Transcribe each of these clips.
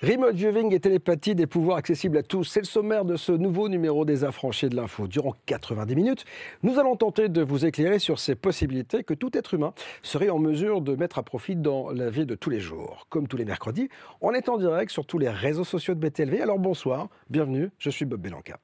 Remote viewing et télépathie des pouvoirs accessibles à tous, c'est le sommaire de ce nouveau numéro des affranchis de l'info. Durant 90 minutes, nous allons tenter de vous éclairer sur ces possibilités que tout être humain serait en mesure de mettre à profit dans la vie de tous les jours. Comme tous les mercredis, on est en direct sur tous les réseaux sociaux de BTLV. Alors bonsoir, bienvenue, je suis Bob Belanca.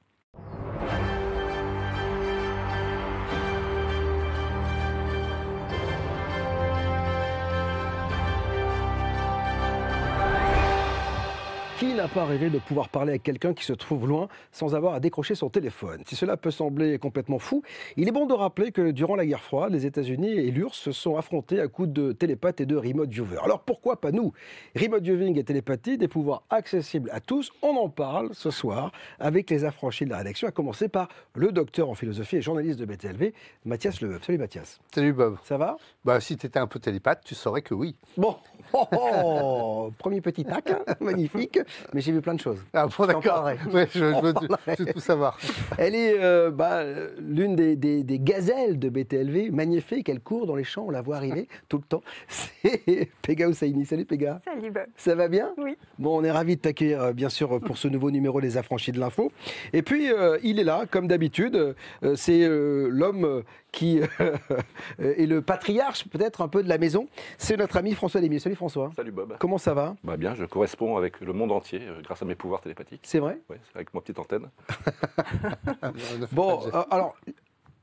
Qui n'a pas rêvé de pouvoir parler à quelqu'un qui se trouve loin sans avoir à décrocher son téléphone Si cela peut sembler complètement fou, il est bon de rappeler que durant la guerre froide, les États-Unis et l'URSS se sont affrontés à coups de télépathes et de remote viewers. Alors pourquoi pas nous Remote viewing et télépathie, des pouvoirs accessibles à tous, on en parle ce soir avec les affranchis de la rédaction, à commencer par le docteur en philosophie et journaliste de BTLV, Mathias Lebeuf. Salut Mathias. Salut Bob. Ça va Bah si tu étais un peu télépathe, tu saurais que oui. Bon, oh, oh, oh. premier petit tac, hein. magnifique mais j'ai vu plein de choses. Ah d'accord. je, tout savoir. Elle est euh, bah, l'une des, gazelles de BTLV, magnifique. Elle court dans les champs, on la voit arriver tout le temps. C'est Pega Oussaini. Salut Pega. Salut Bob. Bah. Ça va bien Oui. Bon, on est ravis de t'accueillir, euh, bien sûr, euh, pour ce nouveau numéro Les Affranchis de l'Info. Et puis, il est là, comme d'habitude. c'est l'homme qui euh, est le patriarche peut-être un peu de la maison. C'est notre ami François Lémy. Salut François. Salut Bob. Comment ça va bah, Bien, je corresponds avec le monde entier euh, grâce à mes pouvoirs télépathiques. C'est vrai Oui, avec ma petite antenne. bon, euh, alors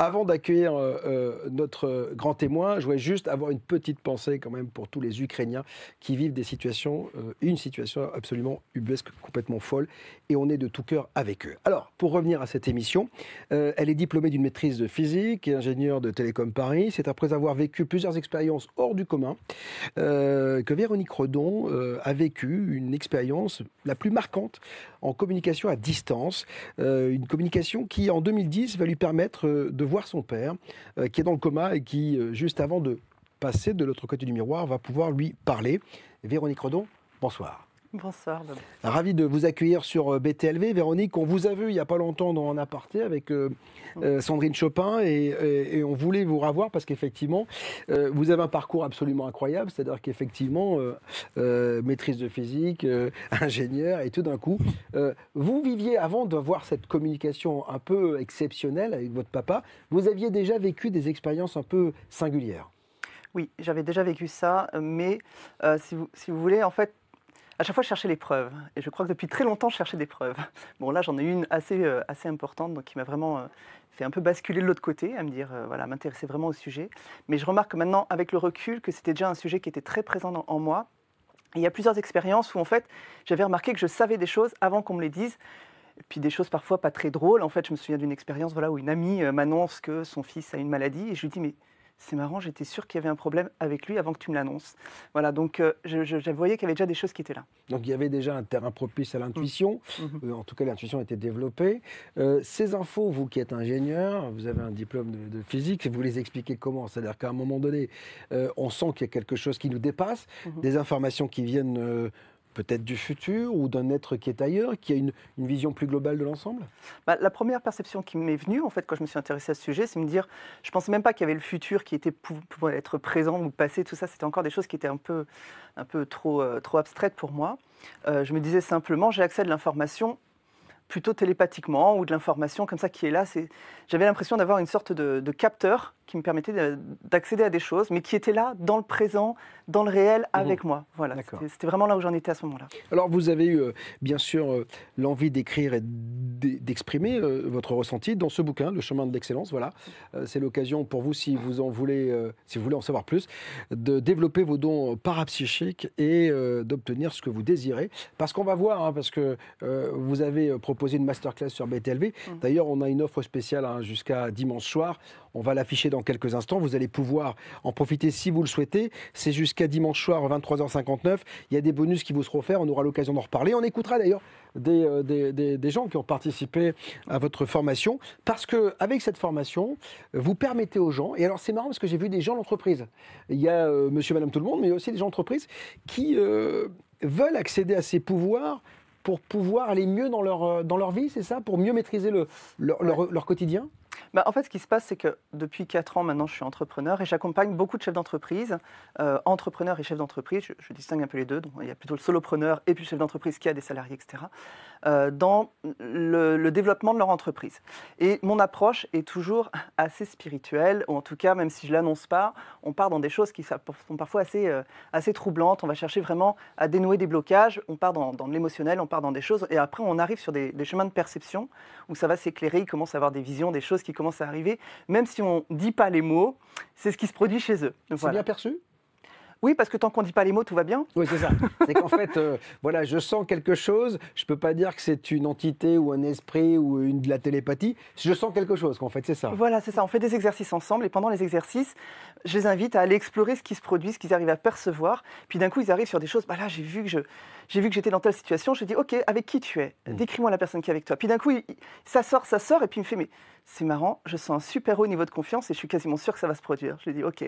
avant d'accueillir euh, euh, notre euh, grand témoin, je voulais juste avoir une petite pensée quand même pour tous les Ukrainiens qui vivent des situations, une situation absolument ubesque, complètement folle, et on est de tout cœur avec eux. Alors, pour revenir à cette émission, elle est diplômée d'une maîtrise de physique et ingénieure de Télécom Paris. C'est après avoir vécu plusieurs expériences hors du commun que Véronique Redon a vécu une expérience la plus marquante en communication à distance, une communication qui en 2010 va lui permettre de voir son père euh, qui est dans le coma et qui, euh, juste avant de passer de l'autre côté du miroir, va pouvoir lui parler. Véronique Redon, bonsoir. Bonsoir. Ravi de vous accueillir sur euh, BTLV. Véronique, on vous a vu il n'y a pas longtemps dans un aparté avec euh, euh, Sandrine Chopin et, on voulait vous revoir parce qu'effectivement, vous avez un parcours absolument incroyable. C'est-à-dire qu'effectivement, maîtrise de physique, ingénieur et tout d'un coup, vous viviez avant d'avoir cette communication un peu exceptionnelle avec votre papa, vous aviez déjà vécu des expériences un peu singulières. Oui, j'avais déjà vécu ça, mais si vous, si vous voulez, en fait, à chaque fois, je cherchais les preuves. Et je crois que depuis très longtemps, je cherchais des preuves. Bon, là, j'en ai une assez, euh, assez importante, donc qui m'a vraiment euh, fait un peu basculer de l'autre côté, à me dire, euh, voilà, m'intéresser vraiment au sujet. Mais je remarque maintenant, avec le recul, que c'était déjà un sujet qui était très présent en, moi. il y a plusieurs expériences où, en fait, j'avais remarqué que je savais des choses avant qu'on me les dise. Et puis des choses parfois pas très drôles. En fait, je me souviens d'une expérience voilà, où une amie m'annonce que son fils a une maladie. Et je lui dis, mais c'est marrant, j'étais sûr qu'il y avait un problème avec lui avant que tu me l'annonces. Voilà, donc euh, je, voyais qu'il y avait déjà des choses qui étaient là. Donc il y avait déjà un terrain propice à l'intuition, mmh. Mmh. Euh, en tout cas l'intuition était développée. Euh, ces infos, vous qui êtes ingénieur, vous avez un diplôme de, de physique, vous les expliquez comment C'est-à-dire qu'à un moment donné, on sent qu'il y a quelque chose qui nous dépasse, mmh. des informations qui viennent peut-être du futur ou d'un être qui est ailleurs, qui a une, vision plus globale de l'ensemble bah, La première perception qui m'est venue, en fait, quand je me suis intéressée à ce sujet, c'est me dire, je ne pensais même pas qu'il y avait le futur qui était pouvait être présent ou passé, tout ça, c'était encore des choses qui étaient un peu, un peu trop, euh, trop abstraites pour moi. Euh, je me disais simplement, j'ai accès à de l'information plutôt télépathiquement ou de l'information comme ça qui est là. J'avais l'impression d'avoir une sorte de, de capteur qui me permettait d'accéder à des choses, mais qui étaient là, dans le présent, dans le réel, mhm. avec moi. Voilà, c'était vraiment là où j'en étais à ce moment-là. Alors, vous avez eu, euh, bien sûr, euh, l'envie d'écrire et d'exprimer euh, votre ressenti dans ce bouquin, Le chemin de l'excellence. Voilà, c'est l'occasion pour vous, si vous en voulez, si vous voulez en savoir plus, de développer vos dons parapsychiques et d'obtenir ce que vous désirez. Parce qu'on va voir, hein, parce que vous avez proposé une masterclass sur BTLV. Mm. D'ailleurs, on a une offre spéciale hein, jusqu'à dimanche soir. On va l'afficher dans quelques instants. Vous allez pouvoir en profiter si vous le souhaitez. C'est jusqu'à dimanche soir, 23h59. Il y a des bonus qui vous seront offerts. On aura l'occasion d'en reparler. On écoutera d'ailleurs euh, des, gens qui ont participé à votre formation. Parce que avec cette formation, vous permettez aux gens. Et alors, c'est marrant parce que j'ai vu des gens d'entreprise. Il y a euh, monsieur, madame, tout le monde, mais aussi des gens d'entreprise qui euh, veulent accéder à ces pouvoirs pour pouvoir aller mieux dans leur, dans leur vie, c'est ça Pour mieux maîtriser le, leur quotidien bah, en fait, ce qui se passe, c'est que depuis 4 ans maintenant, je suis entrepreneur et j'accompagne beaucoup de chefs d'entreprise, euh, entrepreneurs et chefs d'entreprise. Je, distingue un peu les deux. Donc, il y a plutôt le solopreneur et puis le chef d'entreprise qui a des salariés, etc. Euh, dans le, développement de leur entreprise. Et mon approche est toujours assez spirituelle, ou en tout cas, même si je ne l'annonce pas, on part dans des choses qui sont parfois assez, euh, assez troublantes. On va chercher vraiment à dénouer des blocages, on part dans, l'émotionnel, on part dans des choses, et après on arrive sur des, chemins de perception où ça va s'éclairer, il commence à avoir des visions, des choses qui commencent à arriver, même si on ne dit pas les mots, c'est ce qui se produit chez eux. C'est bien perçu oui, parce que tant qu'on ne dit pas les mots, tout va bien. Oui, c'est ça. c'est qu'en fait, euh, voilà, je sens quelque chose. Je ne peux pas dire que c'est une entité ou un esprit ou une, de la télépathie. Je sens quelque chose, qu'en fait, c'est ça. Voilà, c'est ça. On fait des exercices ensemble et pendant les exercices, je les invite à aller explorer ce qui se produit, ce qu'ils arrivent à percevoir. Puis d'un coup, ils arrivent sur des choses. Bah là, j'ai vu que je, j'ai vu que j'étais dans telle situation. Je dis, ok, avec qui tu es mm. Décris-moi la personne qui est avec toi. Puis d'un coup, ça sort, ça sort, et puis il me fait, mais c'est marrant, je sens un super haut niveau de confiance et je suis quasiment sûr que ça va se produire. Je lui dis, ok.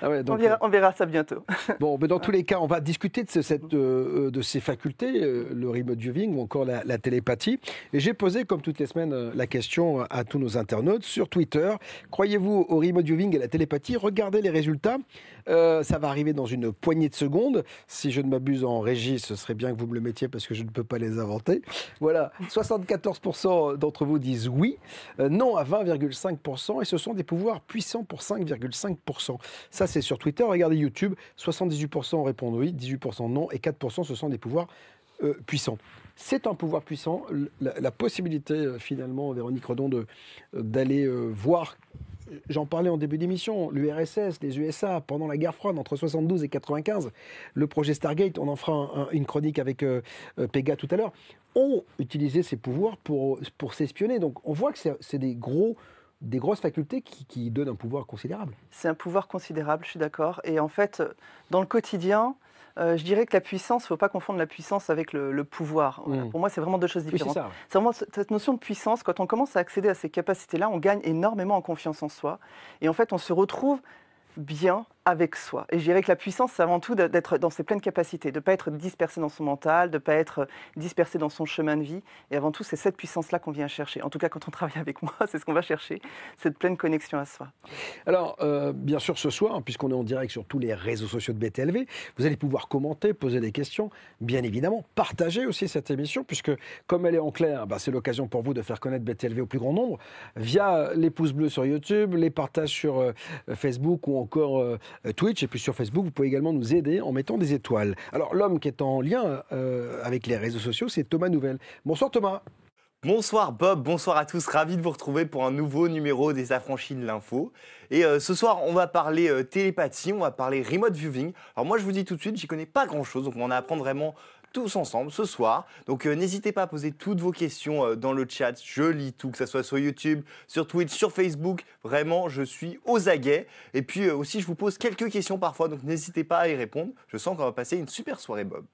Ah ouais, euh, on, verra, ça bientôt. bon, mais dans tous les cas, on va discuter de, ces, cette, euh, euh, de ces facultés, le remote viewing ou encore la, télépathie. Et j'ai posé, comme toutes les semaines, la question à tous nos internautes sur Twitter. Croyez-vous au remote viewing et à la télépathie regardez les résultats. Euh, ça va arriver dans une poignée de secondes. Si je ne m'abuse en régie, ce serait bien que vous me le mettiez parce que je ne peux pas les inventer. Voilà, 74% d'entre vous disent oui, euh, non à 20,5% et ce sont des pouvoirs puissants pour 5,5%. Ça, c'est sur Twitter. Regardez YouTube, 78% répondent oui, 18% non et 4% ce sont des pouvoirs euh, puissants c'est un pouvoir puissant. La, possibilité, finalement, Véronique Redon, d'aller voir j'en parlais en début d'émission, l'URSS, les USA, pendant la guerre froide entre 72 et 95, le projet Stargate, on en fera une chronique avec euh, euh, Pega tout à l'heure, ont utilisé ces pouvoirs pour, pour s'espionner. Donc on voit que c'est des des grosses facultés qui donnent un pouvoir considérable. C'est un pouvoir considérable, je suis d'accord. Et en fait, dans le quotidien, euh, je dirais que la puissance, il ne faut pas confondre la puissance avec le, pouvoir. Euh, mm. Pour moi, c'est vraiment deux choses différentes. c'est vraiment cette notion de puissance, quand on commence à accéder à ces capacités-là, on gagne énormément en confiance en soi. Et en fait, on se retrouve bien avec soi. Et je dirais que la puissance, c'est avant tout d'être dans ses pleines capacités, de ne pas être dispersé dans son mental, de ne pas être euh, dispersé dans son chemin de vie. Et avant tout, c'est cette puissance-là qu'on vient chercher. En tout cas, quand on travaille avec moi, c'est ce qu'on va chercher, cette pleine connexion à soi. Alors, euh, bien sûr, ce soir, puisqu'on est en direct sur tous les réseaux sociaux de BTLV, vous allez pouvoir commenter, poser des questions, bien évidemment, partager aussi cette émission, puisque comme elle est en clair, bah, c'est l'occasion pour vous de faire connaître BTLV au plus grand nombre, via les pouces bleus sur YouTube, les partages sur euh, Facebook ou encore... Euh, Twitch et puis sur Facebook. Vous pouvez également nous aider en mettant des étoiles. Alors l'homme qui est en lien euh, avec les réseaux sociaux, c'est Thomas Nouvelle. Bonsoir Thomas. Bonsoir Bob, bonsoir à tous, ravi de vous retrouver pour un nouveau numéro des Affranchis de l'info. Et euh, ce soir, on va parler télépathie, on va parler remote viewing. Alors moi, je vous dis tout de suite, j'y connais pas grand-chose, donc on en apprendre vraiment tous ensemble ce soir. Donc euh, n'hésitez pas à poser toutes vos questions euh, dans le chat. Je lis tout, que ce soit sur YouTube, sur Twitch, sur Facebook. Vraiment, je suis aux aguets. Et puis euh, aussi, je vous pose quelques questions parfois, donc n'hésitez pas à y répondre. Je sens qu'on va passer une super soirée, Bob.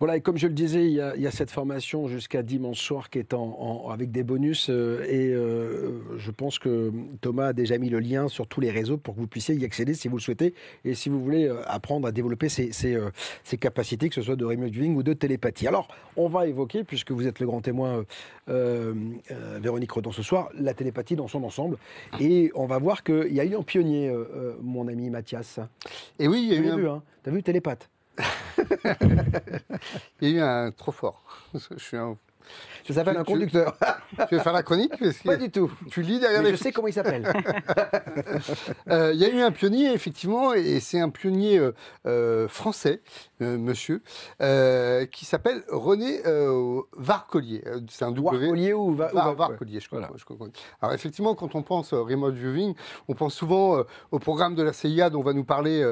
Voilà, et comme je le disais, il y a, cette formation jusqu'à dimanche soir qui est en, avec des bonus. Euh, et euh, je pense que Thomas a déjà mis le lien sur tous les réseaux pour que vous puissiez y accéder si vous le souhaitez et si vous voulez euh, apprendre à développer ces, capacités, que ce soit de remote ou de télépathie. Alors, on va évoquer, puisque vous êtes le grand témoin, Véronique Redon, ce soir, la télépathie dans son ensemble. Et on va voir qu'il y a eu un pionnier, mon ami Mathias. Et oui, il y a eu. vu, un... vu hein télépathe Il y a eu un trop fort. Je suis un... Je s'appelle un conducteur. Tu veux faire la chronique Pas du tout. Tu lis derrière Mais Je sais comment il s'appelle. Euh, il y a eu un pionnier, effectivement, et c'est un pionnier euh, euh, français, monsieur, qui s'appelle René Varcollier. C'est un W. Varcollier ou Varcollier, je crois, Alors, effectivement, quand on pense remote viewing, on pense souvent au programme de la CIA dont va nous parler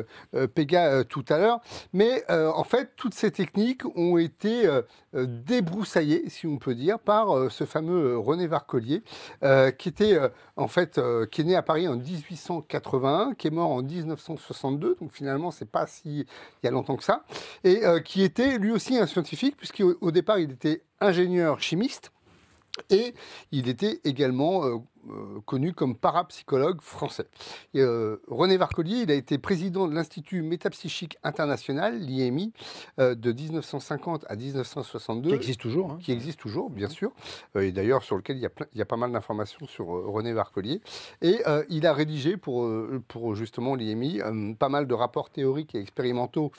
Pega tout à l'heure. Mais en fait, toutes ces techniques ont été euh, débroussaillé, si on peut dire, par euh, ce fameux euh, René Varcollier, qui était en fait, qui est né à Paris en 1881, qui est mort en 1962, donc finalement c'est pas si il y a longtemps que ça, et qui était lui aussi un scientifique, puisqu'au départ il était ingénieur chimiste. Et il était également euh, connu comme parapsychologue français. Euh, René Varcollier, il a été président de l'Institut métapsychique international, l'IMI, euh, de 1950 à 1962. Qui existe toujours. Hein. Qui existe toujours, bien sûr. et d'ailleurs, sur lequel il y a, pas mal d'informations sur René Varcollier. Et il a rédigé pour, pour justement l'IMI pas mal de rapports théoriques et expérimentaux,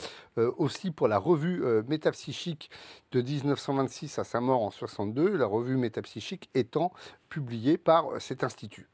aussi pour la revue métapsychique de 1926 à sa mort en 62, la revue métapsychique étant publié par euh, cet institut.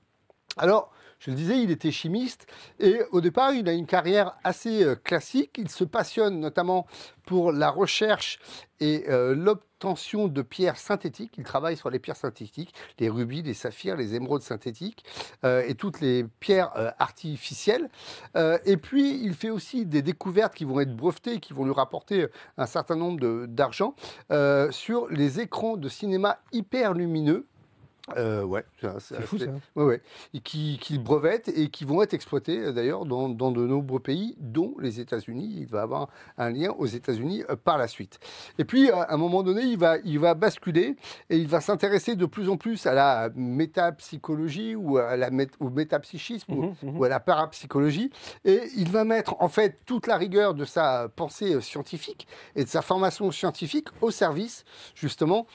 Alors, je le disais, il était chimiste et au départ, il a une carrière assez euh, classique. Il se passionne notamment pour la recherche et euh, l'obtention de pierres synthétiques. Il travaille sur les pierres synthétiques, les rubis, les saphirs, les émeraudes synthétiques et toutes les pierres artificielles. et puis, il fait aussi des découvertes qui vont être brevetées, qui vont lui rapporter un certain nombre d'argent sur les écrans de cinéma hyper lumineux euh, ouais, c'est fou ça. Ouais, ouais. Et qui, brevettent et qui vont être exploités euh, d'ailleurs dans, de nombreux pays, dont les États-Unis. Il va avoir un lien aux États-Unis euh, par la suite. Et puis, à un moment donné, il va, il va basculer et il va s'intéresser de plus en plus à la métapsychologie ou à la au métapsychisme mmh, mmh. ou, à la parapsychologie. Et il va mettre en fait toute la rigueur de sa pensée euh, scientifique et de sa formation scientifique au service justement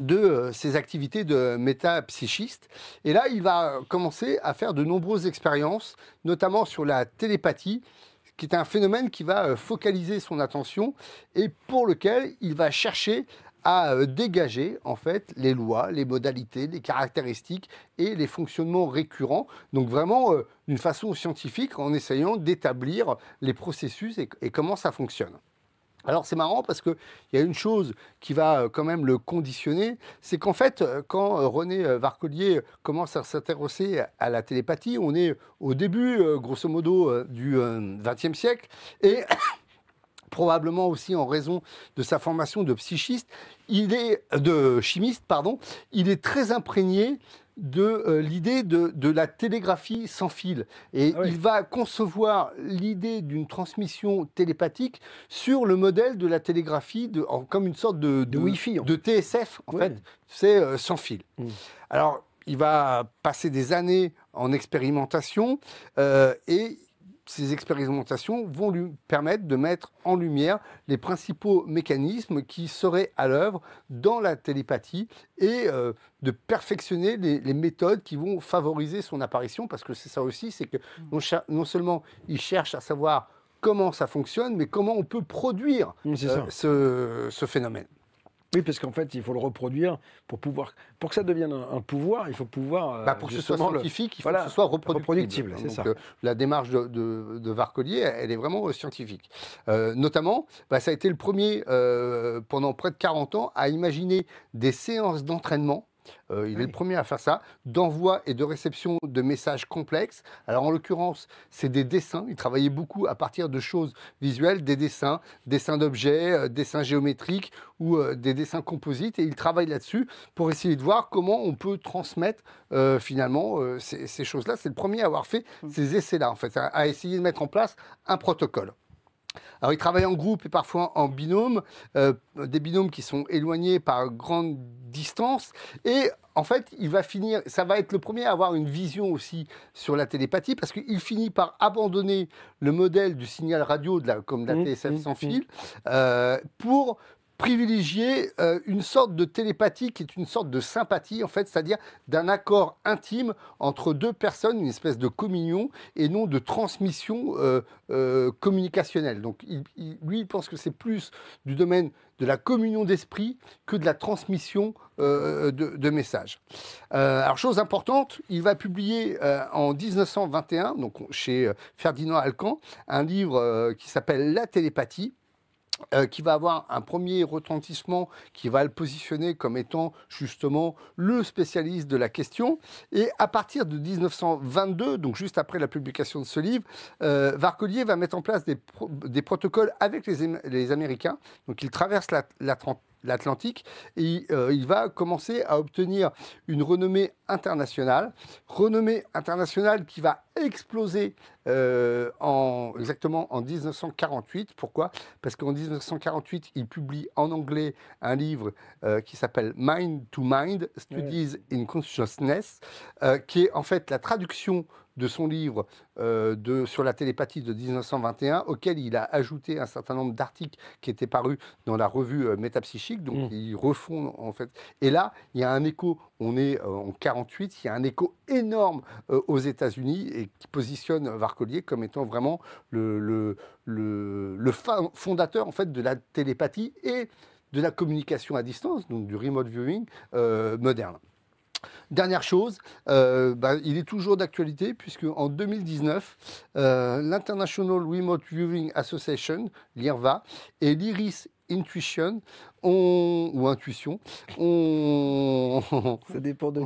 de ses euh, activités de métapsychiste. Et là, il va commencer à faire de nombreuses expériences, notamment sur la télépathie, qui est un phénomène qui va euh, focaliser son attention et pour lequel il va chercher à euh, dégager en fait les lois, les modalités, les caractéristiques et les fonctionnements récurrents. Donc vraiment d'une façon scientifique en essayant d'établir les processus et comment ça fonctionne. Alors c'est marrant parce qu'il y a une chose qui va euh, quand même le conditionner, c'est qu'en fait, euh, quand euh, René Varcollier commence à s'intéresser à la télépathie, on est au début, grosso modo, du XXe siècle, et probablement aussi en raison de sa formation de psychiste, il est de chimiste, pardon, il est très imprégné de euh, l'idée de, la télégraphie sans fil. Et ah il va concevoir l'idée d'une transmission télépathique sur le modèle de la télégraphie de, comme une sorte de, de de TSF, en fait. C'est euh, sans fil. Mmh. Alors, il va passer des années en expérimentation euh, et ces expérimentations vont lui permettre de mettre en lumière les principaux mécanismes qui seraient à l'œuvre dans la télépathie et euh, de perfectionner les, méthodes qui vont favoriser son apparition, parce que c'est ça aussi, c'est que mm. non, seulement il cherche à savoir comment ça fonctionne, mais comment on peut produire euh, ce phénomène. Oui, parce qu'en fait, il faut le reproduire pour pouvoir, pour que ça devienne un, pouvoir, il faut pouvoir. Euh, bah pour que ce soit scientifique, il faut que ce soit reproductible. c'est ça. Euh, la démarche de, de, Varcolier, elle est vraiment euh, scientifique. notamment, bah, ça a été le premier pendant près de 40 ans à imaginer des séances d'entraînement euh, il est le premier à faire ça, d'envoi et de réception de messages complexes. Alors en l'occurrence, c'est des dessins. Il travaillait beaucoup à partir de choses visuelles, des dessins, dessins d'objets, euh, dessins géométriques ou euh, des dessins composites. Et il travaille là-dessus pour essayer de voir comment on peut transmettre finalement ces, choses-là. C'est le premier à avoir fait mmh. ces essais-là, en fait, à essayer de mettre en place un protocole. Alors, il travaille en groupe et parfois en binôme, euh, des binômes qui sont éloignés par grande distance. Et en fait, il va finir, ça va être le premier à avoir une vision aussi sur la télépathie, parce qu'il finit par abandonner le modèle du signal radio, de la, comme la mmh, TSF mmh, sans mmh. fil, euh, pour privilégier euh, une sorte de télépathie qui est une sorte de sympathie, en fait, c'est-à-dire d'un accord intime entre deux personnes, une espèce de communion et non de transmission euh, euh, communicationnelle. Donc, lui, il pense que c'est plus du domaine de la communion d'esprit que de la transmission de, de, messages. alors, chose importante, il va publier en 1921, donc chez Ferdinand Alcan, un livre qui s'appelle La télépathie euh, qui va avoir un premier retentissement qui va le positionner comme étant justement le spécialiste de la question. Et à partir de 1922, donc juste après la publication de ce livre, euh, va mettre en place des, protocoles avec les, les, Américains. Donc il traverse la l'Atlantique et euh, il va commencer à obtenir une renommée internationale, renommée internationale qui va exploser euh, en, exactement en 1948. Pourquoi Parce qu'en 1948, il publie en anglais un livre euh, qui s'appelle Mind to Mind, Studies in Consciousness, qui est en fait la traduction de son livre euh, de, sur la télépathie de 1921, auquel il a ajouté un certain nombre d'articles qui étaient parus dans la revue euh, Métapsychique. Donc, mmh. il ils refont, en fait. Et là, il y a un écho. On est euh, en 48, il y a un écho énorme aux États-Unis et qui positionne Varcolier comme étant vraiment le, le, le, fondateur, en fait, de la télépathie et de la communication à distance, donc du remote viewing moderne. Dernière chose, euh, bah, il est toujours d'actualité puisque en 2019, euh, l'International Remote Viewing Association, l'IRVA, et l'IRIS Intuition, on, ou Intuition, on... dépend de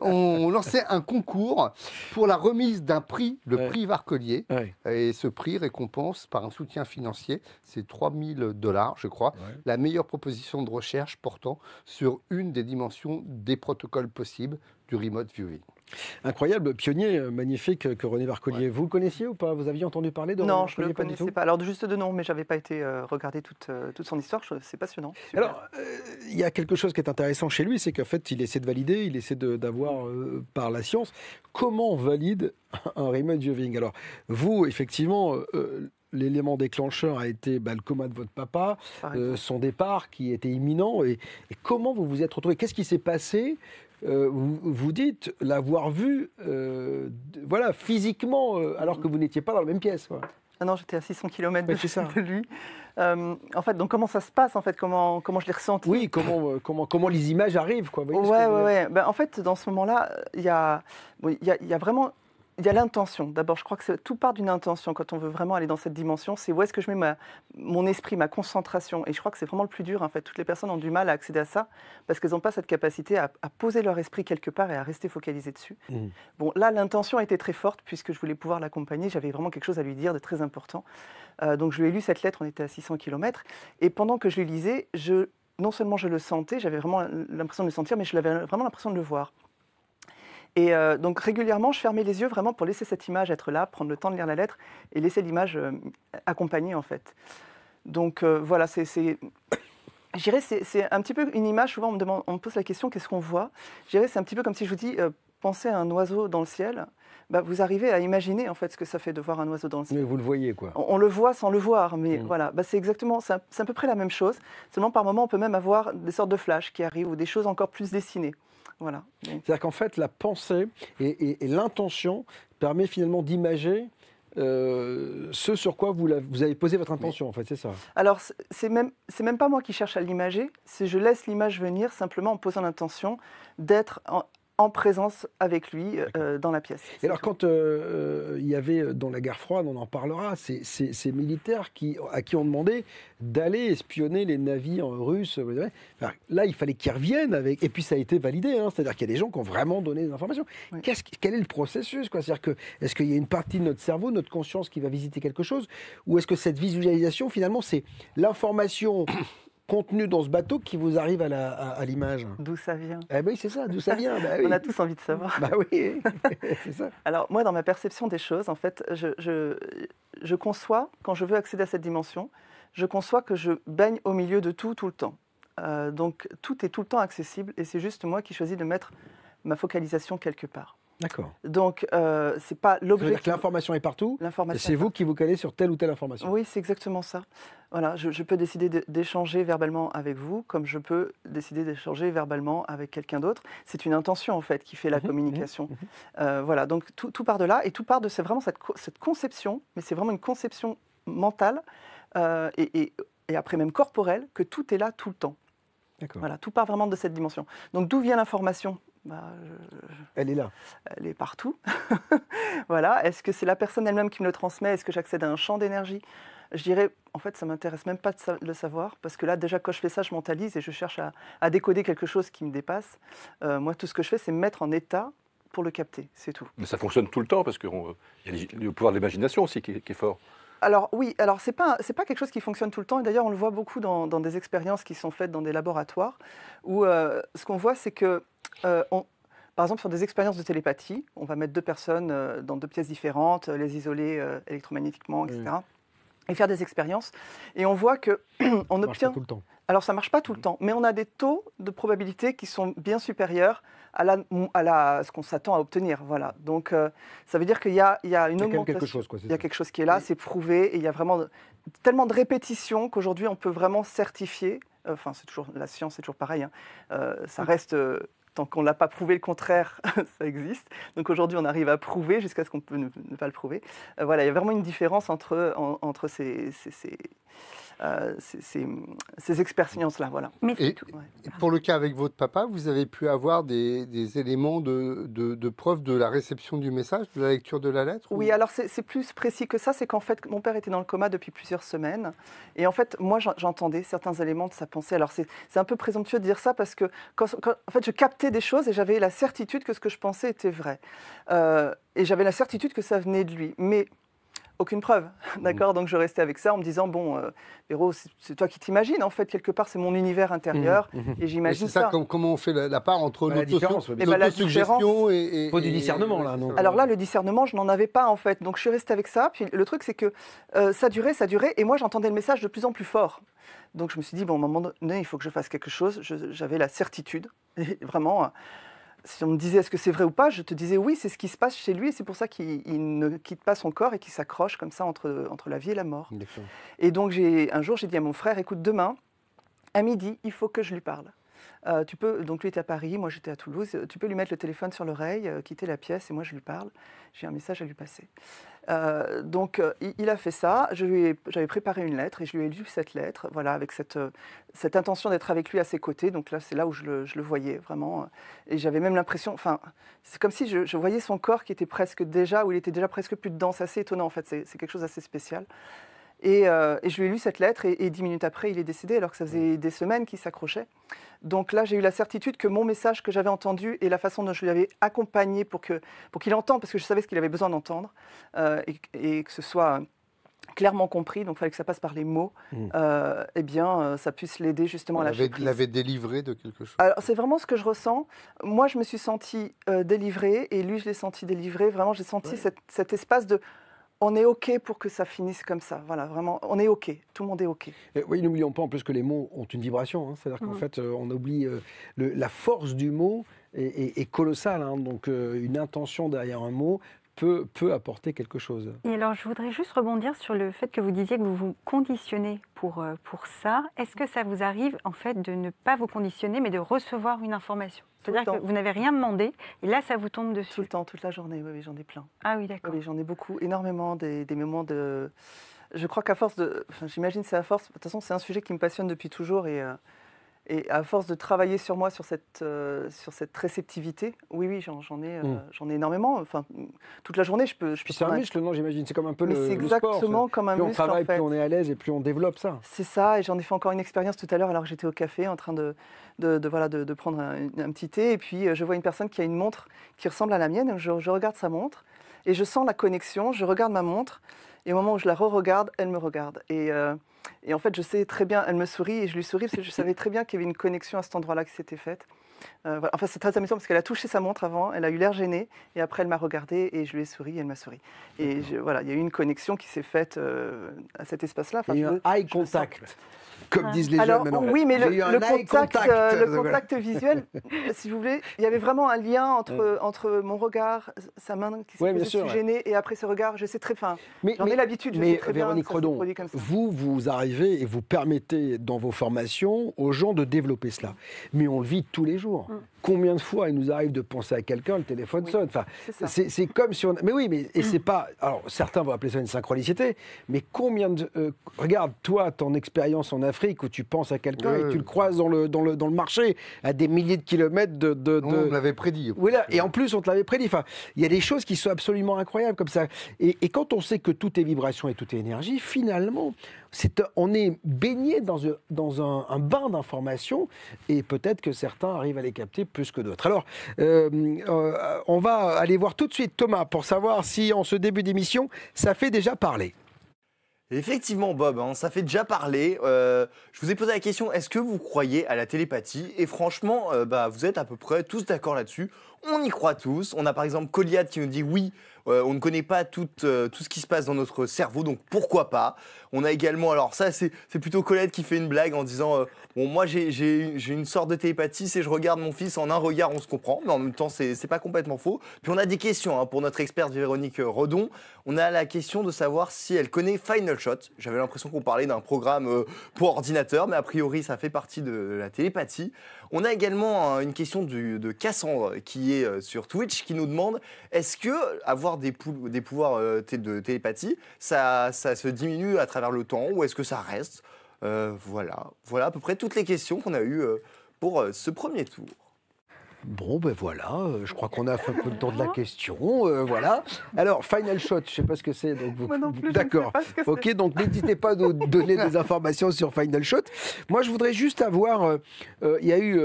On lançait un concours pour la remise d'un prix, le prix Varcolier. Et ce prix récompense par un soutien financier, c'est 3000 dollars, je crois, la meilleure proposition de recherche portant sur une des dimensions des protocoles possibles du remote viewing. Incroyable, pionnier euh, magnifique euh, que René Barcollier. Vous le connaissiez ou pas Vous aviez entendu parler de Non, je ne le connaissais pas. Alors juste de nom, mais je n'avais pas été euh, regarder toute, toute son histoire. C'est passionnant. Alors, il y a quelque chose qui est intéressant chez lui, c'est qu'en fait, il essaie de valider, il essaie d'avoir par la science comment valide un Raymond Alors, vous, effectivement, l'élément déclencheur a été bah, le coma de votre papa, son départ qui était imminent. Et, comment vous vous êtes retrouvé Qu'est-ce qui s'est passé euh, vous, vous, dites l'avoir vu, euh, voilà, physiquement, euh, alors que vous n'étiez pas dans la même pièce. Ah non, j'étais à 600 km de, lui. en fait, donc comment ça se passe en fait Comment comment je les ressens Oui, comment comment comment les images arrivent quoi. ouais, ouais, ouais. Ben, en fait, dans ce moment-là, il y a il y a vraiment il y a l'intention. D'abord, je crois que tout part d'une intention quand on veut vraiment aller dans cette dimension. C'est où est-ce que je mets ma, mon esprit, ma concentration. Et je crois que c'est vraiment le plus dur. En fait, toutes les personnes ont du mal à accéder à ça parce qu'elles n'ont pas cette capacité à, poser leur esprit quelque part et à rester focalisé dessus. Mm. Bon, là, l'intention était très forte puisque je voulais pouvoir l'accompagner. J'avais vraiment quelque chose à lui dire de très important. Euh, donc, je lui ai lu cette lettre. On était à 600 km. Et pendant que je lui lisais, je, non seulement je le sentais, j'avais vraiment l'impression de le sentir, mais je l'avais vraiment l'impression de le voir. Et euh, donc régulièrement, je fermais les yeux vraiment pour laisser cette image être là, prendre le temps de lire la lettre et laisser l'image euh, accompagner en fait. Donc euh, voilà, c'est... c'est un petit peu une image, souvent on me, demande, on pose la question, qu'est-ce qu'on voit J'irai. c'est un petit peu comme si je vous dis, pensez à un oiseau dans le ciel, bah, vous arrivez à imaginer en fait ce que ça fait de voir un oiseau dans le ciel. Mais vous le voyez quoi. On, le voit sans le voir, mais mm. voilà, bah, c'est exactement, c'est à peu près la même chose. Seulement par moment, on peut même avoir des sortes de flashs qui arrivent ou des choses encore plus dessinées. C'est-à-dire qu'en fait, la pensée et, l'intention permet finalement d'imager euh, ce sur quoi vous, vous, avez posé votre intention, en fait, c'est ça Alors, c'est même, même pas moi qui cherche à l'imager, c'est je laisse l'image venir simplement en posant l'intention d'être en présence avec lui euh, euh, dans la pièce. Et alors, quand euh, il y avait dans la guerre froide, on en parlera, ces, ces, militaires qui, à qui on demandait d'aller espionner les navires russes, là, il fallait qu'ils reviennent avec. Et puis, ça a été validé, hein. c'est-à-dire qu'il y a des gens qui ont vraiment donné des informations. Oui. est quel est le processus C'est-à-dire que, est-ce qu'il y a une partie de notre cerveau, notre conscience qui va visiter quelque chose Ou est-ce que cette visualisation, finalement, c'est l'information contenu dans ce bateau qui vous arrive à, l'image D'où ça vient Eh ben oui, c'est ça, d'où ça vient bah On a tous envie de savoir. Bah oui, c'est ça. Alors moi, dans ma perception des choses, en fait, je, conçois, quand je veux accéder à cette dimension, je conçois que je baigne au milieu de tout, tout le temps. Euh, donc tout est tout le temps accessible et c'est juste moi qui choisis de mettre ma focalisation quelque part. D'accord. Donc, euh, c'est pas l'objet. cest l'information est partout. C'est vous qui vous calez sur telle ou telle information. Oui, c'est exactement ça. Voilà, je, peux décider d'échanger verbalement avec vous, comme je peux décider d'échanger verbalement avec quelqu'un d'autre. C'est une intention en fait qui fait la mhm, communication. Mhm, mhm. Euh, voilà, donc tout, part de là et tout part de c'est vraiment cette, conception, mais c'est vraiment une conception mentale euh, et, et après même corporelle que tout est là tout le temps. Voilà, tout part vraiment de cette dimension. Donc d'où vient l'information bah, elle est là. Elle est partout. voilà. Est-ce que c'est la personne elle-même qui me le transmet Est-ce que j'accède à un champ d'énergie je dirais, en fait, ça m'intéresse même pas de, le savoir, parce que là, déjà, quand je fais ça, je mentalise et je cherche à, décoder quelque chose qui me dépasse. Euh, moi, tout ce que je fais, c'est me mettre en état pour le capter, c'est tout. Mais ça fonctionne tout le temps, parce qu'il euh, y a le pouvoir de l'imagination aussi qui est fort. Alors oui, alors c'est pas pas quelque chose qui fonctionne tout le temps. Et d'ailleurs, on le voit beaucoup dans, des expériences qui sont faites dans des laboratoires où euh, ce qu'on voit, c'est que euh, par exemple, sur des expériences de télépathie, on va mettre deux personnes euh, dans deux pièces différentes, les isoler électromagnétiquement, etc. Et faire des expériences. Et on voit que on obtient. Tout le temps. Alors ça marche pas tout le temps, mais on a des taux de probabilité qui sont bien supérieurs à, la, à, la, ce qu'on s'attend à obtenir. Voilà. Donc euh, ça veut dire qu'il y, a, une augmentation. Quelque chose, il y a quelque chose qui est là, c'est prouvé, et il y a vraiment tellement de répétitions qu'aujourd'hui on peut vraiment certifier. Euh, enfin, c'est toujours la science, c'est toujours pareil. Hein, euh, ça reste tant qu'on ne l'a pas prouvé le contraire, ça existe. Donc aujourd'hui, on arrive à prouver jusqu'à ce qu'on ne, ne, pas le prouver. voilà, il y a vraiment une différence entre, entre ces, euh, ces, ces, expériences-là. Voilà. Pour le cas avec votre papa, vous avez pu avoir des, éléments de, preuve de la réception du message, de la lecture de la lettre Oui, alors c'est plus précis que ça, c'est qu'en fait, mon père était dans le coma depuis plusieurs semaines. Et en fait, moi, j'entendais certains éléments de sa pensée. Alors c'est un peu présomptueux de dire ça parce que en fait, je captais des choses et j'avais la certitude que ce que je pensais était vrai. Euh, et j'avais la certitude que ça venait de lui. Mais aucune preuve, mm. d'accord Donc je restais avec ça en me disant bon, euh, c'est toi qui t'imagines en fait quelque part, c'est mon univers intérieur mm, mm, et j'imagine ça. C'est ça comment on fait la, part entre nos bah, l'autosuggestion et, bah, la Faut du discernement là, Alors là, le discernement, je n'en avais pas en fait, donc je suis restée avec ça. Puis le truc, c'est que euh, ça durait, ça durait, et moi j'entendais le message de plus en plus fort. Donc je me suis dit bon, à un moment donné, il faut que je fasse quelque chose. J'avais la certitude, vraiment si on me disait est-ce que c'est vrai ou pas, je te disais oui, c'est ce qui se passe chez lui et c'est pour ça qu'il ne quitte pas son corps et qu'il s'accroche comme ça entre, entre la vie et la mort. Et donc un jour j'ai dit à mon frère, écoute, demain, à midi, il faut que je lui parle. Euh, tu peux, donc lui était à Paris, moi j'étais à Toulouse, tu peux lui mettre le téléphone sur l'oreille, euh, quitter la pièce et moi je lui parle, j'ai un message à lui passer. Euh, donc euh, il a fait ça, j'avais préparé une lettre et je lui ai lu cette lettre, voilà, avec euh, cette, intention d'être avec lui à ses côtés. Donc là, c'est là où je le, voyais vraiment. Et j'avais même l'impression, enfin, c'est comme si je, voyais son corps qui était presque déjà, où il était déjà presque plus dedans. assez étonnant en fait, c'est quelque chose d'assez spécial. Euh, et, je lui ai lu cette lettre et, dix minutes après, il est décédé alors que ça faisait mm. des semaines qu'il s'accrochait. Donc là, j'ai eu la certitude que mon message que j'avais entendu et la façon dont je l'avais accompagné pour qu'il pour qu'il entende, parce que je savais ce qu'il avait besoin d'entendre, euh, et, que ce soit clairement compris, donc il fallait que ça passe par les mots, mm. euh, eh bien, ça puisse l'aider justement à la Vous l'avez délivré de quelque chose Alors, c'est vraiment ce que je ressens. Moi, je me suis sentie délivrée, et lui, je l'ai senti délivré. Vraiment, j'ai senti cet espace de on est OK pour que ça finisse comme ça. Voilà, vraiment, on est OK. Tout le monde est OK. oui, n'oublions pas en plus que les mots ont une vibration. Hein. C'est-à-dire qu'en mm. fait, euh, on oublie euh, la force du mot est, colossale. Hein. Donc, euh, une intention derrière un mot peut, peut apporter quelque chose. Et alors, je voudrais juste rebondir sur le fait que vous disiez que vous vous conditionnez pour, pour ça. Est-ce que ça vous arrive, en fait, de ne pas vous conditionner, mais de recevoir une information c'est-à-dire que vous n'avez rien demandé, et là, ça vous tombe dessus. Tout le temps, toute la journée, oui, j'en ai plein. Ah oui, d'accord. j'en ai beaucoup, énormément, des, moments de... Je crois qu'à force de... Enfin, J'imagine c'est à force, de toute façon, c'est un sujet qui me passionne depuis toujours, et... Euh, et à force de travailler sur moi, sur cette, euh, sur cette réceptivité, oui, oui, j'en, ai, euh, hmm. j'en ai énormément. Enfin, toute la journée, je peux. Je puis c'est un muscle, non J'imagine. C'est comme un peu mais le. C'est exactement comme un muscle. Plus on travaille, plus on est à l'aise et plus on développe ça. C'est ça. Et j'en ai fait encore une expérience tout à l'heure, alors que j'étais au café en train de, de, voilà, de, prendre un, petit thé. Et puis, euh, je vois une personne qui a une montre qui ressemble à la mienne. Je, je regarde sa montre et je sens la connexion. Je regarde ma montre. Et au moment où je la re-regarde, elle me regarde. Et. Et en fait, je sais très bien, elle me sourit et je lui souris parce que je savais très bien qu'il y avait une connexion à cet endroit-là qui s'était faite. Euh, enfin, c'est très amusant parce qu'elle a touché sa montre avant, elle a eu l'air gênée, et après elle m'a regardée et je lui ai souri et elle m'a souri. Et voilà, il y a eu une connexion qui s'est faite euh, à cet espace-là. il y a un eye contact, comme ah. disent les gens maintenant. Oui, mais le, euh, contact, visuel, si vous voulez, il y avait vraiment un lien entre, mm. entre mon regard, sa main qui s'est gênée, et après ce regard, je sais très bien, J'en ai l'habitude, je mais Véronique Redon, Vous, vous et vous permettez dans vos formations aux gens de développer cela. Mais on le vit tous les jours. Hum. Combien de fois il nous arrive de penser à quelqu'un, le téléphone sonne. Enfin, c'est comme si on. Mais oui, mais et c'est pas. Alors certains vont appeler ça une synchronicité, mais combien de. Euh, regarde, toi, ton expérience en Afrique où tu penses à quelqu'un et tu le croises dans le, dans le, dans le marché à des milliers de kilomètres de. On l'avait prédit. là. Et en plus, on te l'avait prédit. Enfin, il y a des choses qui sont absolument incroyables comme ça. Et, quand on sait que tout est vibration et tout est énergie, finalement, c'est on est baigné dans, dans un, un bain d'informations et peut-être que certains arrivent à les capter plus que d'autres. Alors, euh, euh, on va aller voir tout de suite Thomas pour savoir si en ce début d'émission, ça fait déjà parler. Effectivement, Bob, hein, ça fait déjà parler. Euh, je vous ai posé la question est-ce que vous croyez à la télépathie Et franchement, bah, vous êtes à peu près tous d'accord là-dessus. On y croit tous. On a par exemple Colliade qui nous dit oui, euh, on ne connaît pas euh, tout, ce qui se passe dans notre cerveau, donc pourquoi pas. On a également, alors ça c'est plutôt Colette qui fait une blague en disant, euh, bon moi j'ai une sorte de télépathie, c'est je regarde mon fils en un regard, on se comprend, mais en même temps c'est pas complètement faux. Puis on a des questions hein, pour notre experte Véronique Redon. On a la question de savoir si elle connaît Final Shot. J'avais l'impression qu'on parlait d'un programme pour ordinateur, mais a priori ça fait partie de la télépathie. On a également hein, une question de Cassandre qui est euh, sur Twitch qui nous demande est-ce que avoir des, pouvoirs euh, de télépathie, ça, ça se diminue à travers le temps ou est-ce que ça reste euh, Voilà, voilà à peu près toutes les questions qu'on a eues pour ce premier tour. Bon, ben voilà, euh, je crois qu'on a fait un peu le temps de la question. Euh, voilà. Alors, Final Shot, je ne sais pas ce que c'est. D'accord. Ok, donc n'hésitez pas à nous donner des informations sur Final Shot. Moi, je voudrais juste avoir. Euh, il y a eu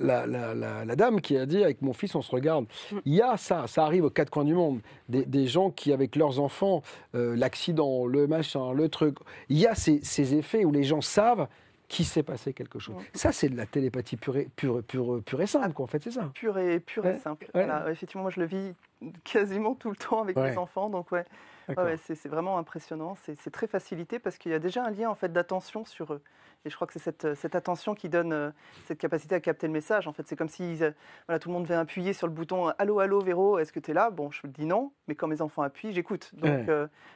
la, dame qui a dit avec mon fils, on se regarde. Mm. Il y a ça, ça arrive aux quatre coins du monde. Des, gens qui, avec leurs enfants, l'accident, le machin, le truc. Il y a ces, ces effets où les gens savent qui s'est passé quelque chose. Ça, c'est de la télépathie pure et, pure, pure, pure et simple, en fait, c'est ça. Pure et, pure simple. effectivement, moi, je le vis quasiment tout le temps avec mes enfants, donc ouais. c'est vraiment impressionnant. C'est très facilité parce qu'il y a déjà un lien en fait d'attention sur eux. Et je crois que c'est cette, attention qui donne euh, cette capacité à capter le message. En fait, c'est comme si euh, voilà, tout le monde venait appuyer sur le bouton euh, Allô, allô, Véro, est-ce que tu es là Bon, je dis non, mais quand mes enfants appuient, j'écoute. Donc,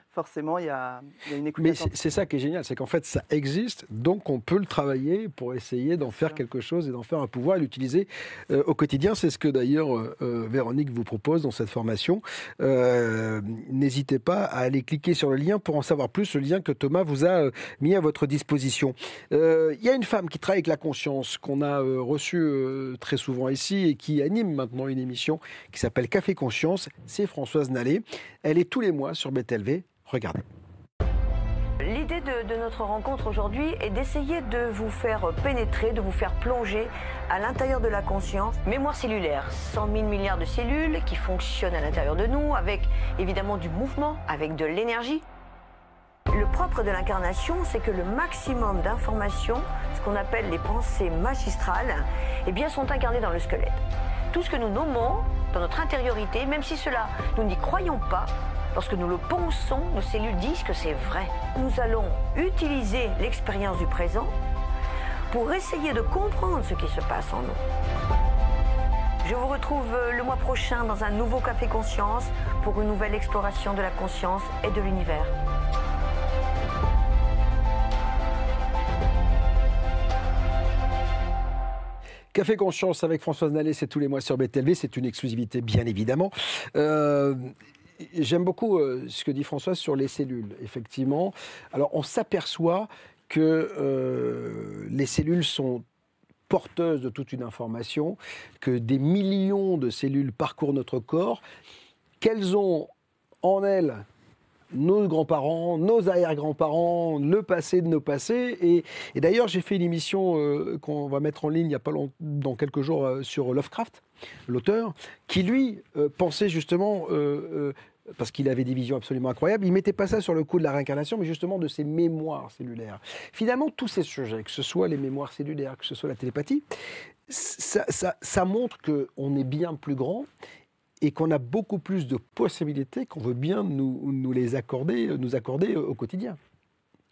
forcément, il y, a une écoute. Mais c'est ça qui est génial, c'est qu'en fait, ça existe, donc on peut le travailler pour essayer d'en faire quelque chose et d'en faire un pouvoir et l'utiliser au quotidien. C'est ce que d'ailleurs Véronique vous propose dans cette formation. N'hésitez pas à aller cliquer sur le lien pour en savoir plus, le lien que Thomas vous a mis à votre disposition. Il euh, y a une femme qui travaille avec la conscience, qu'on a euh, reçue euh, très souvent ici et qui anime maintenant une émission qui s'appelle Café Conscience. C'est Françoise Nallet. Elle est tous les mois sur BTLV. Regardez. L'idée de, de, notre rencontre aujourd'hui est d'essayer de vous faire pénétrer, de vous faire plonger à l'intérieur de la conscience. Mémoire cellulaire, 100 000 milliards de cellules qui fonctionnent à l'intérieur de nous, avec évidemment du mouvement, avec de l'énergie. Le propre de l'incarnation, c'est que le maximum d'informations, ce qu'on appelle les pensées magistrales, eh bien, sont incarnées dans le squelette. Tout ce que nous nommons dans notre intériorité, même si cela nous n'y croyons pas, lorsque nous le pensons, nos cellules disent que c'est vrai. Nous allons utiliser l'expérience du présent pour essayer de comprendre ce qui se passe en nous. Je vous retrouve euh, le mois prochain dans un nouveau Café Conscience pour une nouvelle exploration de la conscience et de l'univers. Café Conscience avec Françoise Nallet, c'est tous les mois sur BTLV. C'est une exclusivité, bien évidemment. Euh, j'aime beaucoup euh, ce que dit Françoise sur les cellules, effectivement. Alors, on s'aperçoit que euh, les cellules sont porteuses de toute une information, que des millions de cellules parcourent notre corps, qu'elles ont en elles nos grands-parents, nos arrière-grands-parents, le passé de nos passés. Et, d'ailleurs, j'ai fait une émission euh, qu'on va mettre en ligne il y a pas longtemps dans quelques jours euh, sur Lovecraft, l'auteur, qui lui euh, pensait justement parce qu'il avait des visions absolument incroyables, il mettait pas ça sur le coup de la réincarnation, mais justement de ses mémoires cellulaires. Finalement, tous ces sujets, que ce soit les mémoires cellulaires, que ce soit la télépathie, ça, ça montre qu'on est bien plus grand et qu'on a beaucoup plus de possibilités qu'on veut bien nous, les accorder, nous accorder au quotidien.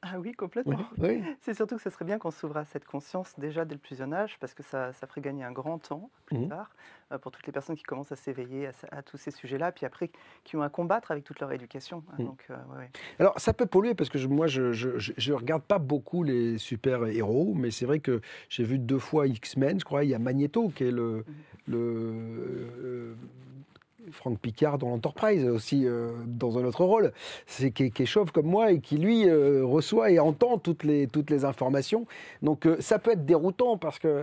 Ah oui, complètement. C'est surtout que ce serait bien qu'on s'ouvre à cette conscience déjà dès le plus jeune âge, parce que ça, ça ferait gagner un grand temps plus mhm. tard euh, pour toutes les personnes qui commencent à s'éveiller à, tous ces sujets-là, puis après qui ont à combattre avec toute leur éducation. Hein. Mhm. Donc, euh, Alors ça peut polluer, parce que je, moi je ne regarde pas beaucoup les super-héros, mais c'est vrai que j'ai vu deux fois X-Men, je crois, il y a Magneto qui est le... Mhm. le euh, Franck Picard dans l'Enterprise aussi, euh, dans un autre rôle, c'est qui, qui, est chauve comme moi et qui lui euh, reçoit et entend toutes les, toutes les informations. Donc euh, ça peut être déroutant parce qu'il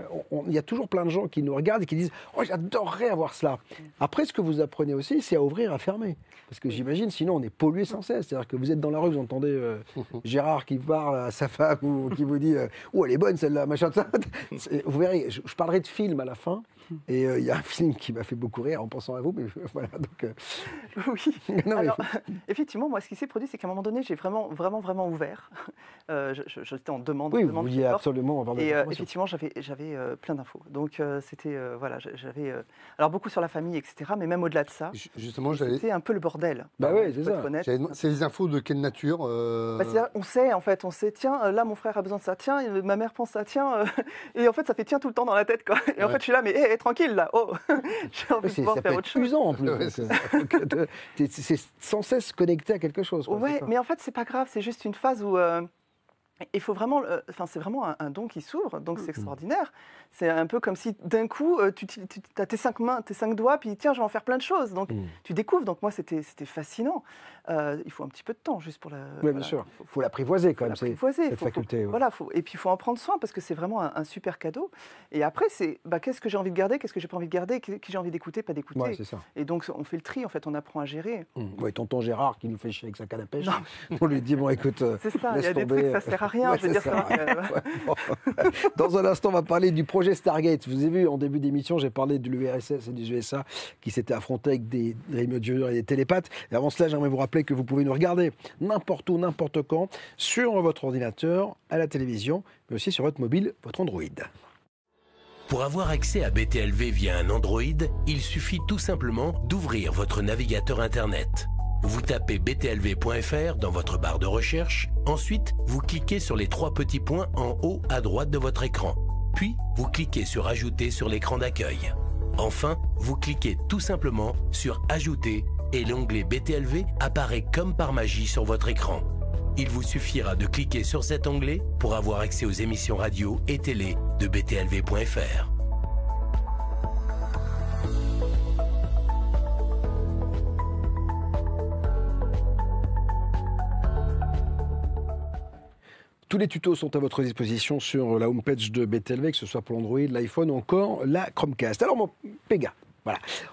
y a toujours plein de gens qui nous regardent et qui disent Oh, j'adorerais avoir cela. Après, ce que vous apprenez aussi, c'est à ouvrir, à fermer. Parce que j'imagine, sinon, on est pollué sans cesse. C'est-à-dire que vous êtes dans la rue, vous entendez Gérard qui parle à sa femme ou qui vous dit Oh, elle est bonne celle-là, machin, ça. Vous verrez, je parlerai de film à la fin. Et euh, il y a un film qui m'a fait beaucoup rire en pensant à vous, mais voilà. Donc, euh, Oui. Alors, effectivement, moi, ce qui s'est produit, c'est qu'à un moment donné, j'ai vraiment, vraiment, vraiment ouvert. Euh, j'étais en demande. Oui, en demande vous vouliez absolument avoir des Et effectivement, j'avais, j'avais plein d'infos. Donc, c'était, voilà, j'avais. Alors, beaucoup sur la famille, etc. Mais même au-delà de ça. Justement, C'était un peu le bordel. Bah oui, c'est ça. C'est les infos de quelle nature bah, On sait, en fait, on sait, tiens, là, mon frère a besoin de ça, tiens, ma mère pense ça, tiens. et en fait, ça fait tiens tout le temps dans la tête, quoi. Et en fait, je suis là, mais. Eh, eh, tranquille, là. Oh, j'ai envie de faire autre chose. c'est sans cesse connecté à quelque chose. ouais, mais en fait, c'est pas grave. C'est juste une phase où. Euh, il faut vraiment, euh, enfin, c'est vraiment un, don qui s'ouvre, donc c'est mm-hmm. extraordinaire. C'est un peu comme si d'un coup, euh, tu, as tes cinq mains, tes cinq doigts, puis tiens, je vais en faire plein de choses. Donc mm. tu découvres. Donc moi, c'était fascinant. Euh, il faut un petit peu de temps juste pour la. bien sûr. Il faut l'apprivoiser quand même, Faut, Voilà, faut, et puis il faut en prendre soin parce que c'est vraiment un, super cadeau. Et après, c'est bah, qu'est-ce que j'ai envie de garder, qu'est-ce que j'ai pas envie de garder, qui j'ai envie d'écouter, pas d'écouter. et donc on fait le tri, en fait, on apprend à gérer. Mmh. tonton Gérard qui nous fait chier avec sa canne à pêche, on lui dit bon, écoute. Euh, ça, il y a des trucs, euh, ça sert à rien. Dans un instant, on va parler du projet Stargate. Vous avez vu, en début d'émission, j'ai parlé de l'URSS et du USA qui s'étaient affrontés avec des, des et des télépathes. Et avant cela, j'aimerais vous rappeler que vous pouvez nous regarder n'importe où, n'importe quand, sur votre ordinateur, à la télévision, mais aussi sur votre mobile, votre Android. Pour avoir accès à BTLV via un Android, il suffit tout simplement d'ouvrir votre navigateur Internet. Vous tapez btlv.fr dans votre barre de recherche, ensuite vous cliquez sur les trois petits points en haut à droite de votre écran, puis vous cliquez sur Ajouter sur l'écran d'accueil. Enfin, vous cliquez tout simplement sur Ajouter et l'onglet BTLV apparaît comme par magie sur votre écran. Il vous suffira de cliquer sur cet onglet pour avoir accès aux émissions radio et télé de btlv.fr. Tous les tutos sont à votre disposition sur la homepage de BTLV, que ce soit pour l'Android, l'iPhone ou encore la Chromecast. Alors, mon Pega,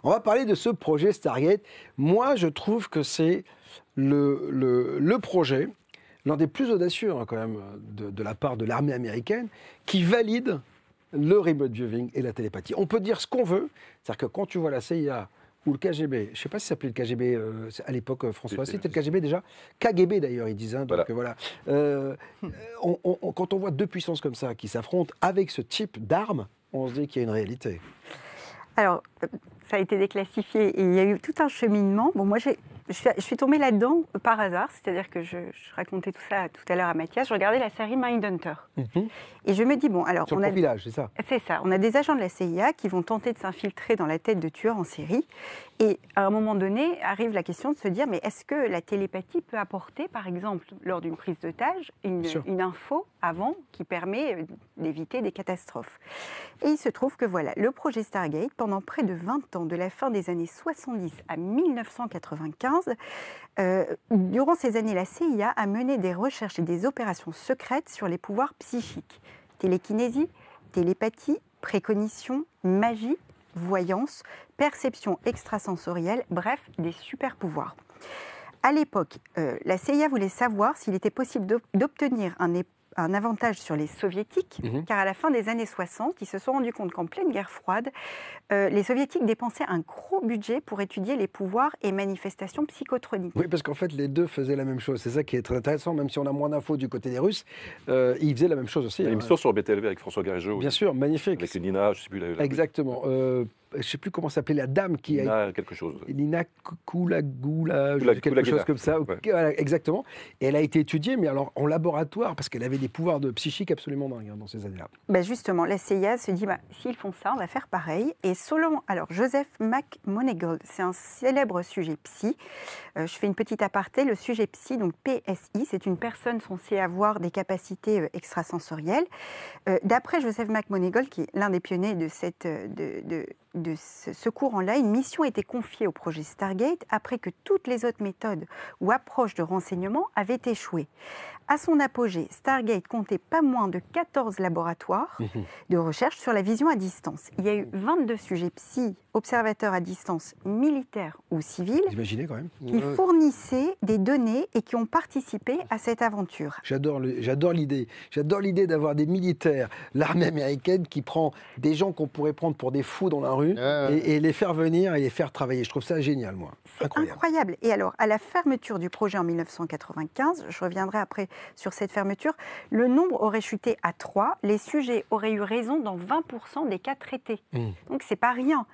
on va parler de ce projet Stargate. Moi, je trouve que c'est le, projet, l'un des plus audacieux hein, quand même de, la part de l'armée américaine, qui valide le remote viewing et la télépathie. On peut dire ce qu'on veut, c'est-à-dire que quand tu vois la CIA ou le KGB, je ne sais pas si ça s'appelait le KGB euh, à l'époque, euh, François, c'était le KGB déjà, KGB d'ailleurs ils disent, hein, donc voilà, euh, quand on voit deux puissances comme ça qui s'affrontent avec ce type d'armes, on se dit qu'il y a une réalité. Alors, euh, ça a été déclassifié et il y a eu tout un cheminement. Bon, moi, j'ai je, suis tombée là-dedans par hasard, c'est-à-dire que je, racontais tout ça tout à l'heure à Mathias. Je regardais la série Mindhunter. Mhm. Et je me dis, bon, alors. on le a, c'est ça C'est ça. On a des agents de la CIA qui vont tenter de s'infiltrer dans la tête de tueurs en série. Et à un moment donné, arrive la question de se dire, mais est-ce que la télépathie peut apporter, par exemple, lors d'une prise d'otage, une, une info avant qui permet euh, d'éviter des catastrophes Et il se trouve que voilà, le projet Stargate, pendant près de 20 ans, de la fin des années 70 à 1995, euh, durant ces années, la CIA a mené des recherches et des opérations secrètes sur les pouvoirs psychiques, télékinésie, télépathie, précognition, magie, voyance, perception extrasensorielle, bref, des super-pouvoirs. À l'époque, euh, la CIA voulait savoir s'il était possible d'obtenir un, un avantage sur les soviétiques, mhm. car à la fin des années 60, ils se sont rendus compte qu'en pleine guerre froide, euh, les soviétiques dépensaient un gros budget pour étudier les pouvoirs et manifestations psychotroniques. Oui, parce qu'en fait, les deux faisaient la même chose. C'est ça qui est très intéressant, même si on a moins d'infos du côté des Russes, euh, ils faisaient la même chose aussi. Il y a hein. sur BTLV avec François Garrigeau. Bien sûr, magnifique. Avec Nina, je ne sais plus. Exactement. Euh, je ne sais plus comment s'appelait la dame qui a quelque chose. Nina Koulagoula, quelque chose comme ça, exactement. Et elle a été étudiée, mais alors en laboratoire, parce qu'elle avait des pouvoirs de psychique absolument dingues hein, dans ces années-là. Bah, justement, la CIA se dit, bah, s'ils font ça, on va faire pareil. Et selon, alors Joseph McMonagall, c'est un célèbre sujet psy. Euh, je fais une petite aparté. Le sujet psy, donc PSI, c'est une personne censée avoir des capacités euh, extrasensorielles. Euh, d'après Joseph McMonagall, qui est l'un des pionniers de cette de, de de ce courant-là, une mission était confiée au projet Stargate après que toutes les autres méthodes ou approches de renseignement avaient échoué. À son apogée, Stargate comptait pas moins de 14 laboratoires mhm. de recherche sur la vision à distance. Il y a eu 22 sujets psy, observateurs à distance militaires ou civils. Imaginez quand même. Qui fournissaient des données et qui ont participé à cette aventure. J'adore l'idée. J'adore l'idée d'avoir des militaires, l'armée américaine qui prend des gens qu'on pourrait prendre pour des fous dans la rue et, les faire venir et les faire travailler. Je trouve ça génial, moi. incroyable. Et alors, à la fermeture du projet en 1995, je reviendrai après sur cette fermeture, le nombre aurait chuté à 3. Les sujets auraient eu raison dans 20% des cas traités. Mmh. Donc c'est pas rien.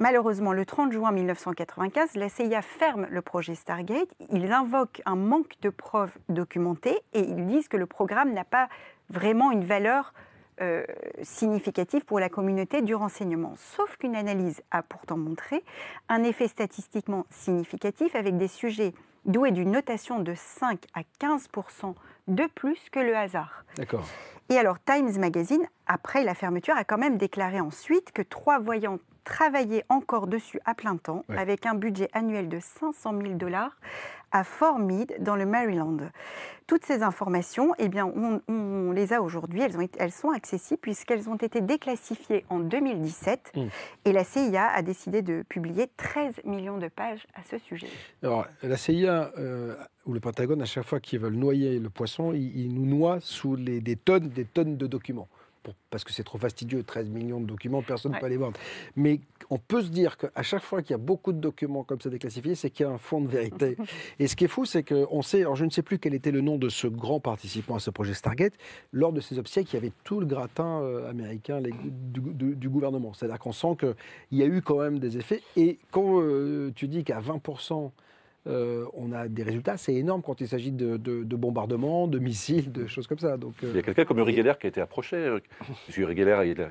Malheureusement, le 30 juin 1995, la CIA ferme le projet Stargate. Ils invoquent un manque de preuves documentées et ils disent que le programme n'a pas vraiment une valeur euh, significatif pour la communauté du renseignement. Sauf qu'une analyse a pourtant montré un effet statistiquement significatif avec des sujets doués d'une notation de 5 à 15 de plus que le hasard. D'accord. Et alors Times Magazine, après la fermeture, a quand même déclaré ensuite que trois voyants travaillaient encore dessus à plein temps, avec un budget annuel de 500 000 dollars, à Fort Meade, dans le Maryland. Toutes ces informations, eh bien, on, les a aujourd'hui. Elles, elles sont accessibles puisqu'elles ont été déclassifiées en 2017. Hmm. Et la CIA a décidé de publier 13 millions de pages à ce sujet. Alors, la CIA euh, ou le Pentagone, à chaque fois qu'ils veulent noyer le poisson, ils, nous noient sous des tonnes, des tonnes de documents parce que c'est trop fastidieux, 13 millions de documents, personne ne peut les vendre. Mais on peut se dire qu'à chaque fois qu'il y a beaucoup de documents comme ça déclassifiés, c'est qu'il y a un fond de vérité. Et ce qui est fou, c'est qu'on sait, alors je ne sais plus quel était le nom de ce grand participant à ce projet Stargate, lors de ces obsèques, il y avait tout le gratin euh, américain du, gouvernement. C'est-à-dire qu'on sent qu'il y a eu quand même des effets. Et quand euh, tu dis qu'à 20%, euh, on a des résultats, c'est énorme quand il s'agit de, bombardements, de missiles, de choses comme ça. Donc, Il y a quelqu'un comme Uri Geller qui a été approché. Uri Geller, il a,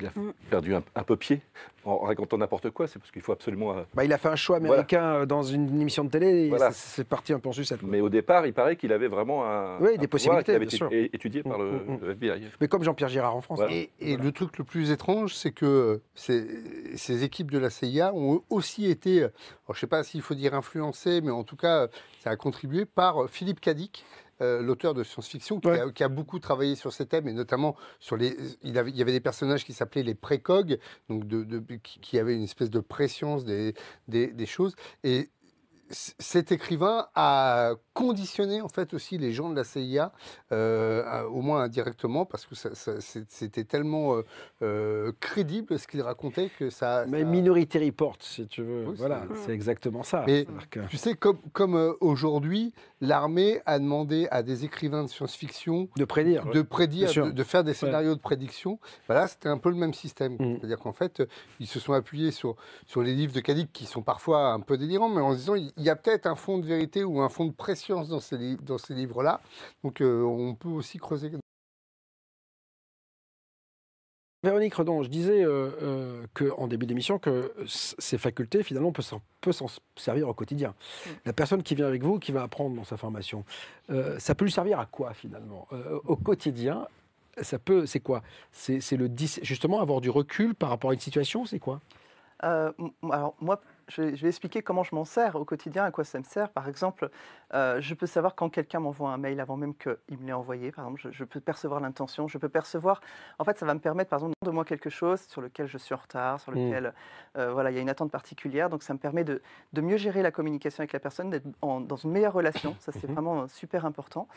il a mm. perdu un, peu pied en racontant n'importe quoi. C'est parce qu'il faut absolument. Euh, bah, il a fait un choix américain euh, dans une émission de télé. C'est parti un peu en sucette. Mais au départ, il paraît qu'il avait vraiment un. des possibilités. étudié mm, par le, mm, FBI. Mais comme Jean-Pierre Girard en France. Et, le truc le plus étrange, c'est que euh, ces, équipes de la CIA ont aussi été, je ne sais pas s'il faut dire influencées, mais en tout cas, ça a contribué par Philippe Cadic, euh, l'auteur de science-fiction, qui, a beaucoup travaillé sur ces thèmes, et notamment sur les. Il, y avait des personnages qui s'appelaient les précogs, donc qui, avaient une espèce de préscience des, des choses. Et cet écrivain a conditionné en fait aussi les gens de la CIA, euh, au moins indirectement, parce que c'était tellement euh, euh, crédible ce qu'il racontait que ça. Mais Minority Report, si tu veux. voilà, c'est exactement ça. tu sais, comme, aujourd'hui, l'armée a demandé à des écrivains de science-fiction de prédire, de prédire, de, faire des scénarios de prédiction. Voilà, c'était un peu le même système. Mm. C'est-à-dire qu'en fait, ils se sont appuyés sur sur les livres de Kadik qui sont parfois un peu délirants, mais en disant il y a peut-être un fond de vérité ou un fond de prescience dans ces, dans ces livres-là. Donc euh, on peut aussi creuser. Véronique Redon, je disais euh, euh, que, en début d'émission que ces facultés, finalement, on peut s'en servir au quotidien. Mm. La personne qui vient avec vous, qui va apprendre dans sa formation, euh, ça peut lui servir à quoi, finalement Au quotidien, ça peut, c'est quoi C'est le justement avoir du recul par rapport à une situation, c'est quoi alors moi, je vais, expliquer comment je m'en sers au quotidien, à quoi ça me sert. Par exemple, euh, je peux savoir quand quelqu'un m'envoie un mail avant même qu'il me l'ait envoyé. Par exemple, je, peux percevoir l'intention, je peux percevoir. En fait, ça va me permettre, par exemple, de moi quelque chose sur lequel je suis en retard, sur hmm. lequel euh, voilà, il y a une attente particulière. Donc, ça me permet de, mieux gérer la communication avec la personne, d'être dans une meilleure relation. Ça, c'est mhm. vraiment super important.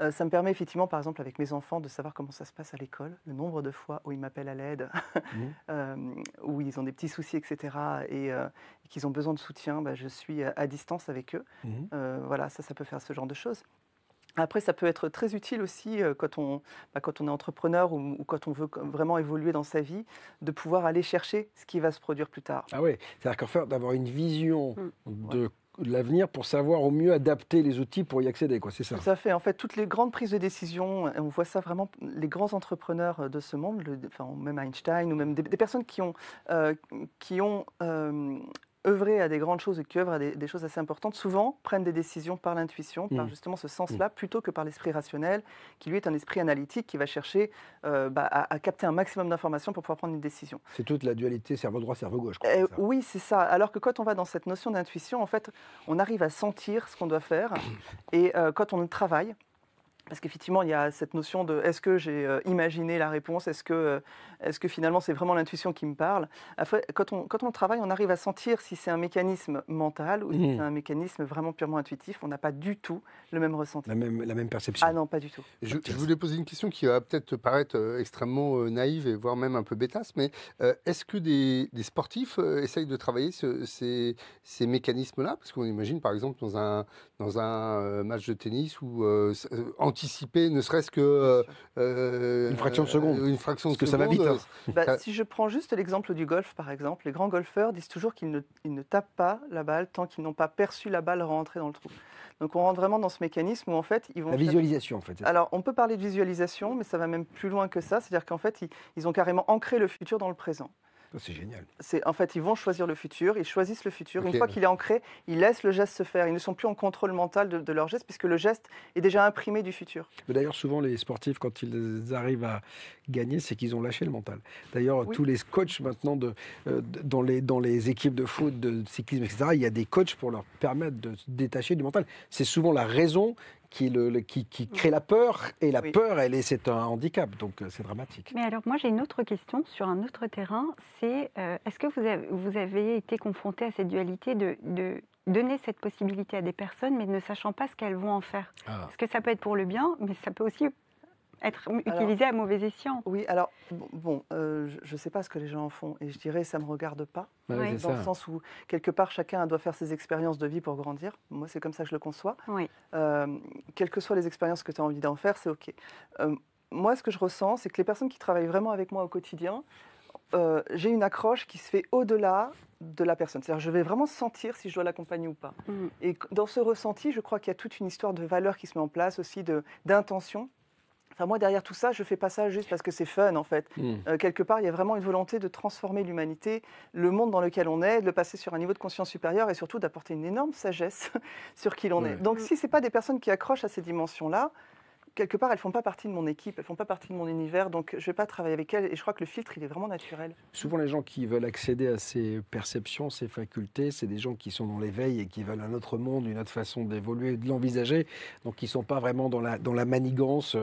Euh, ça me permet effectivement, par exemple, avec mes enfants, de savoir comment ça se passe à l'école, le nombre de fois où ils m'appellent à l'aide, hmm. où ils ont des petits soucis, etc. Et, et qu'ils ont besoin de soutien, bah, je suis euh, à, distance avec eux. Mmh. Euh, voilà, ça, ça peut faire ce genre de choses. Après, ça peut être très utile aussi euh, quand, on, bah, quand on est entrepreneur ou, quand on veut vraiment évoluer dans sa vie, de pouvoir aller chercher ce qui va se produire plus tard. Ah oui, c'est-à-dire qu'en fait, d'avoir une vision mmh. de l'avenir pour savoir au mieux adapter les outils pour y accéder, quoi, c'est ça Tout à fait. En fait, toutes les grandes prises de décision, on voit ça vraiment, les grands entrepreneurs de ce monde, le, enfin, même Einstein ou même des, personnes qui ont, qui ont œuvrer à des grandes choses et qui œuvrent à des, choses assez importantes, souvent prennent des décisions par l'intuition, par mm. justement ce sens-là, mm. plutôt que par l'esprit rationnel, qui lui est un esprit analytique qui va chercher euh, bah, à, capter un maximum d'informations pour pouvoir prendre une décision. C'est toute la dualité cerveau droit, cerveau gauche. Eh oui, c'est ça. Alors que quand on va dans cette notion d'intuition, en fait, on arrive à sentir ce qu'on doit faire. et euh, quand on travaille, parce qu'effectivement, il y a cette notion de est-ce que j'ai euh, imaginé la réponse Est-ce que, euh, est-ce que finalement c'est vraiment l'intuition qui me parle quand, on, quand on travaille, on arrive à sentir si c'est un mécanisme mental ou si mmh. c'est un mécanisme vraiment purement intuitif. On n'a pas du tout le même ressenti. La même, la même perception. Ah non, pas du tout. Je, voulais poser une question qui va peut-être paraître euh, extrêmement naïve et voire même un peu bêtasse, mais est-ce que des, sportifs essayent de travailler ces, ces mécanismes-là Parce qu'on imagine par exemple dans un, dans un match de tennis ou en anticiper, ne serait-ce que euh, euh, une fraction de seconde, euh, une fraction de Parce que ça va vite. Hein. Bah, si je prends juste l'exemple du golf, par exemple, les grands golfeurs disent toujours qu'ils ne, ils ne tapent pas la balle tant qu'ils n'ont pas perçu la balle rentrer dans le trou. Donc on rentre vraiment dans ce mécanisme où en fait ils vont... La visualisation en fait. Alors on peut parler de visualisation, mais ça va même plus loin que ça. C'est-à-dire qu'en fait ils, ont carrément ancré le futur dans le présent. Oh, c'est génial. En fait, ils vont choisir le futur, ils choisissent le futur. Une fois qu'il est ancré, ils laissent le geste se faire. Ils ne sont plus en contrôle mental de, leur geste, puisque le geste est déjà imprimé du futur. D'ailleurs, souvent, les sportifs, quand ils arrivent à gagner, c'est qu'ils ont lâché le mental. D'ailleurs, tous les coachs maintenant euh, dans, les, dans les équipes de foot, de cyclisme, etc., il y a des coachs pour leur permettre de se détacher du mental. C'est souvent la raison qui, le, qui, crée la peur. Et la peur, elle est, c'est un handicap, donc euh, c'est dramatique. Mais alors, moi, j'ai une autre question sur un autre terrain. C'est euh, est-ce que vous avez, vous avez été confronté à cette dualité de, donner cette possibilité à des personnes, mais ne sachant pas ce qu'elles vont en faire. Ah. Parce que ça peut être pour le bien, mais ça peut aussi être utilisé à mauvais escient. Oui, alors, bon, euh, je ne sais pas ce que les gens en font, et je dirais, ça ne me regarde pas, bah dans le sens où, quelque part, chacun doit faire ses expériences de vie pour grandir. Moi, c'est comme ça que je le conçois. Oui. Euh, quelles que soient les expériences que tu as envie d'en faire, c'est OK. Euh, moi, ce que je ressens, c'est que les personnes qui travaillent vraiment avec moi au quotidien, j'ai une accroche qui se fait au-delà de la personne. C'est-à-dire, je vais vraiment sentir si je dois l'accompagner ou pas. Mm. Et dans ce ressenti, je crois qu'il y a toute une histoire de valeur qui se met en place aussi, d'intention moi, derrière tout ça, je ne fais pas ça juste parce que c'est fun, en fait. Hmm. Euh, quelque part, il y a vraiment une volonté de transformer l'humanité, le monde dans lequel on est, de le passer sur un niveau de conscience supérieur et surtout d'apporter une énorme sagesse sur qui l'on est. Donc, hmm. si ce c'est pas des personnes qui accrochent à ces dimensions-là, quelque part, elles ne font pas partie de mon équipe, elles ne font pas partie de mon univers, donc je ne vais pas travailler avec elles. Et je crois que le filtre, il est vraiment naturel. Souvent, les gens qui veulent accéder à ces perceptions, ces facultés, c'est des gens qui sont dans l'éveil et qui veulent un autre monde, une autre façon d'évoluer, de l'envisager. Donc, ils ne sont pas vraiment dans la, dans la manigance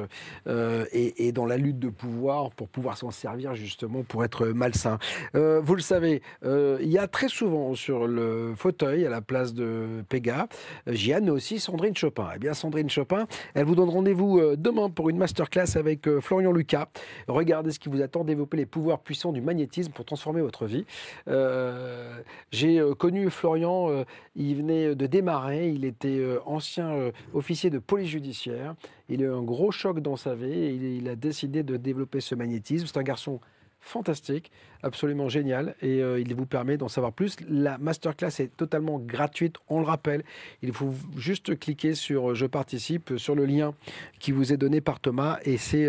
euh, et, dans la lutte de pouvoir pour pouvoir s'en servir, justement, pour être malsain. Euh, vous le savez, euh, il y a très souvent sur le fauteuil, à la place de Pega, Jeanne, mais aussi Sandrine Chopin. Eh bien, Sandrine Chopin, elle vous donne rendez-vous euh, demain pour une masterclass avec euh, Florian Lucas. Regardez ce qui vous attend, développer les pouvoirs puissants du magnétisme pour transformer votre vie. Euh, j'ai connu Florian, il venait de démarrer, il était ancien officier de police judiciaire, il a eu un gros choc dans sa vie et il a décidé de développer ce magnétisme. C'est un garçon fantastique, absolument génial, et euh, il vous permet d'en savoir plus. La masterclass est totalement gratuite, on le rappelle. Il faut juste cliquer sur euh, Je participe, euh, sur le lien qui vous est donné par Thomas, et c'est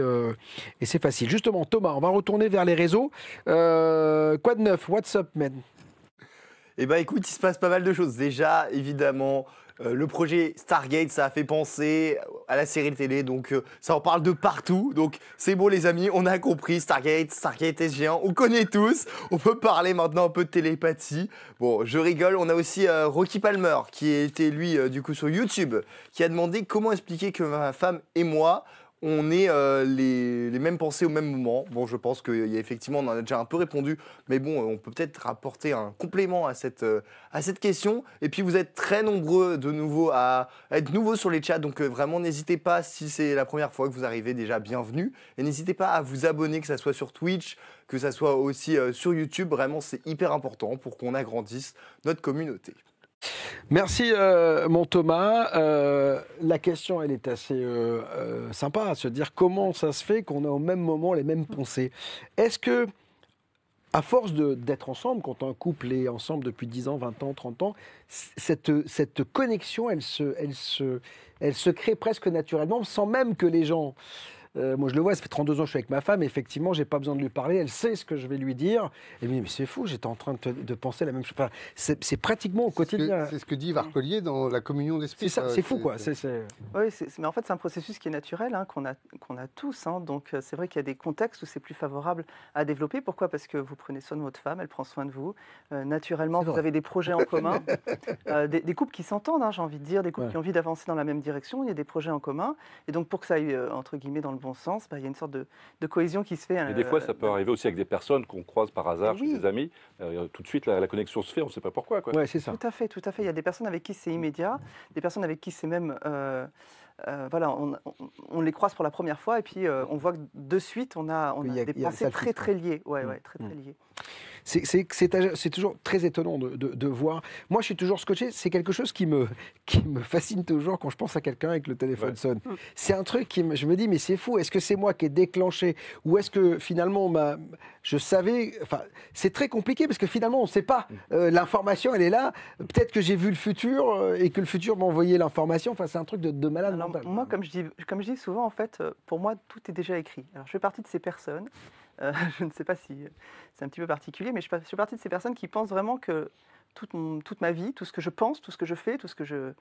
facile. Justement, Thomas, on va retourner vers les réseaux. quoi de neuf What's up, man eh bien, écoute, il se passe pas mal de choses. Déjà, évidemment, euh, le projet Stargate, ça a fait penser à la série de télé, donc euh, ça en parle de partout. Donc c'est bon les amis, on a compris Stargate, Stargate est géant, on connaît tous. On peut parler maintenant un peu de télépathie. Bon, je rigole, on a aussi euh, Rocky Palmer qui était lui du coup sur YouTube, qui a demandé comment expliquer que ma femme et moi on ait euh, les, mêmes pensées au même moment. Bon, je pense qu'il y a effectivement, on en a déjà un peu répondu, mais bon, euh, on peut peut-être apporter un complément euh, à cette, question. Et puis, vous êtes très nombreux de nouveau à, être nouveaux sur les chats, donc vraiment, n'hésitez pas, si c'est la première fois que vous arrivez, déjà bienvenue. Et n'hésitez pas à vous abonner, que ce soit sur Twitch, que ce soit aussi sur YouTube. Vraiment, c'est hyper important pour qu'on agrandisse notre communauté. Merci euh, mon Thomas. Euh, la question, elle est assez euh, sympa à se dire comment ça se fait qu'on a au même moment les mêmes pensées. Est-ce que, à force d'être ensemble, quand un couple est ensemble depuis 10 ans, 20 ans, 30 ans, cette, cette connexion, elle se, elle, se, elle se crée presque naturellement, sans même que les gens euh, moi, je le vois, ça fait 32 ans que je suis avec ma femme. Effectivement, j'ai pas besoin de lui parler. Elle sait ce que je vais lui dire. Elle me mais c'est fou, j'étais en train de, penser la même chose. Enfin, c'est pratiquement au quotidien. C'est ce, que dit Varcolier dans La communion d'esprit. C'est ça, euh, c'est fou, quoi. Oui, mais en fait, c'est un processus qui est naturel, hein, qu'on a, qu'on a tous. Hein. Donc, euh, c'est vrai qu'il y a des contextes où c'est plus favorable à développer. Pourquoi Parce que vous prenez soin de votre femme, elle prend soin de vous. naturellement, vous avez des projets en commun. des, couples qui s'entendent, hein, j'ai envie de dire, des couples qui ont envie d'avancer dans la même direction. Il y a des projets en commun. Et donc, pour que ça aille, entre guillemets, dans le bon sens, bah, il y a une sorte de, cohésion qui se fait. Et hein, des fois, ça peut euh, arriver aussi avec des personnes qu'on croise par hasard chez des amis. Euh, euh, tout de suite, la, connexion se fait, on ne sait pas pourquoi. c'est Tout à fait, tout à fait. Il y a des personnes avec qui c'est immédiat, des personnes avec qui c'est même... voilà, on, les croise pour la première fois et puis on voit que de suite, on a, des pensées très, très mm. Ouais, très, très mm. liées. Euh, c'est toujours très étonnant de, voir. Moi, je suis toujours scotché. C'est quelque chose qui me, qui me fascine toujours quand je pense à quelqu'un et que le téléphone sonne. Mm. C'est un truc qui me, je me dis, mais c'est fou. Est-ce que c'est moi qui ai déclenché Ou est-ce que finalement, je savais. Enfin, c'est très compliqué parce que finalement, on ne sait pas. Mm. Euh, l'information, elle est là. Peut-être que j'ai vu le futur euh, et que le futur m'a envoyé l'information. Enfin, c'est un truc de, malade. moi, comme je, dis, comme je dis souvent, en fait, pour moi, tout est déjà écrit. Alors, je fais partie de ces personnes euh, je ne sais pas si euh, c'est un petit peu particulier, mais je, suis partie de ces personnes qui pensent vraiment que toute, ma vie, tout ce que je pense, tout ce que je fais, tout ce,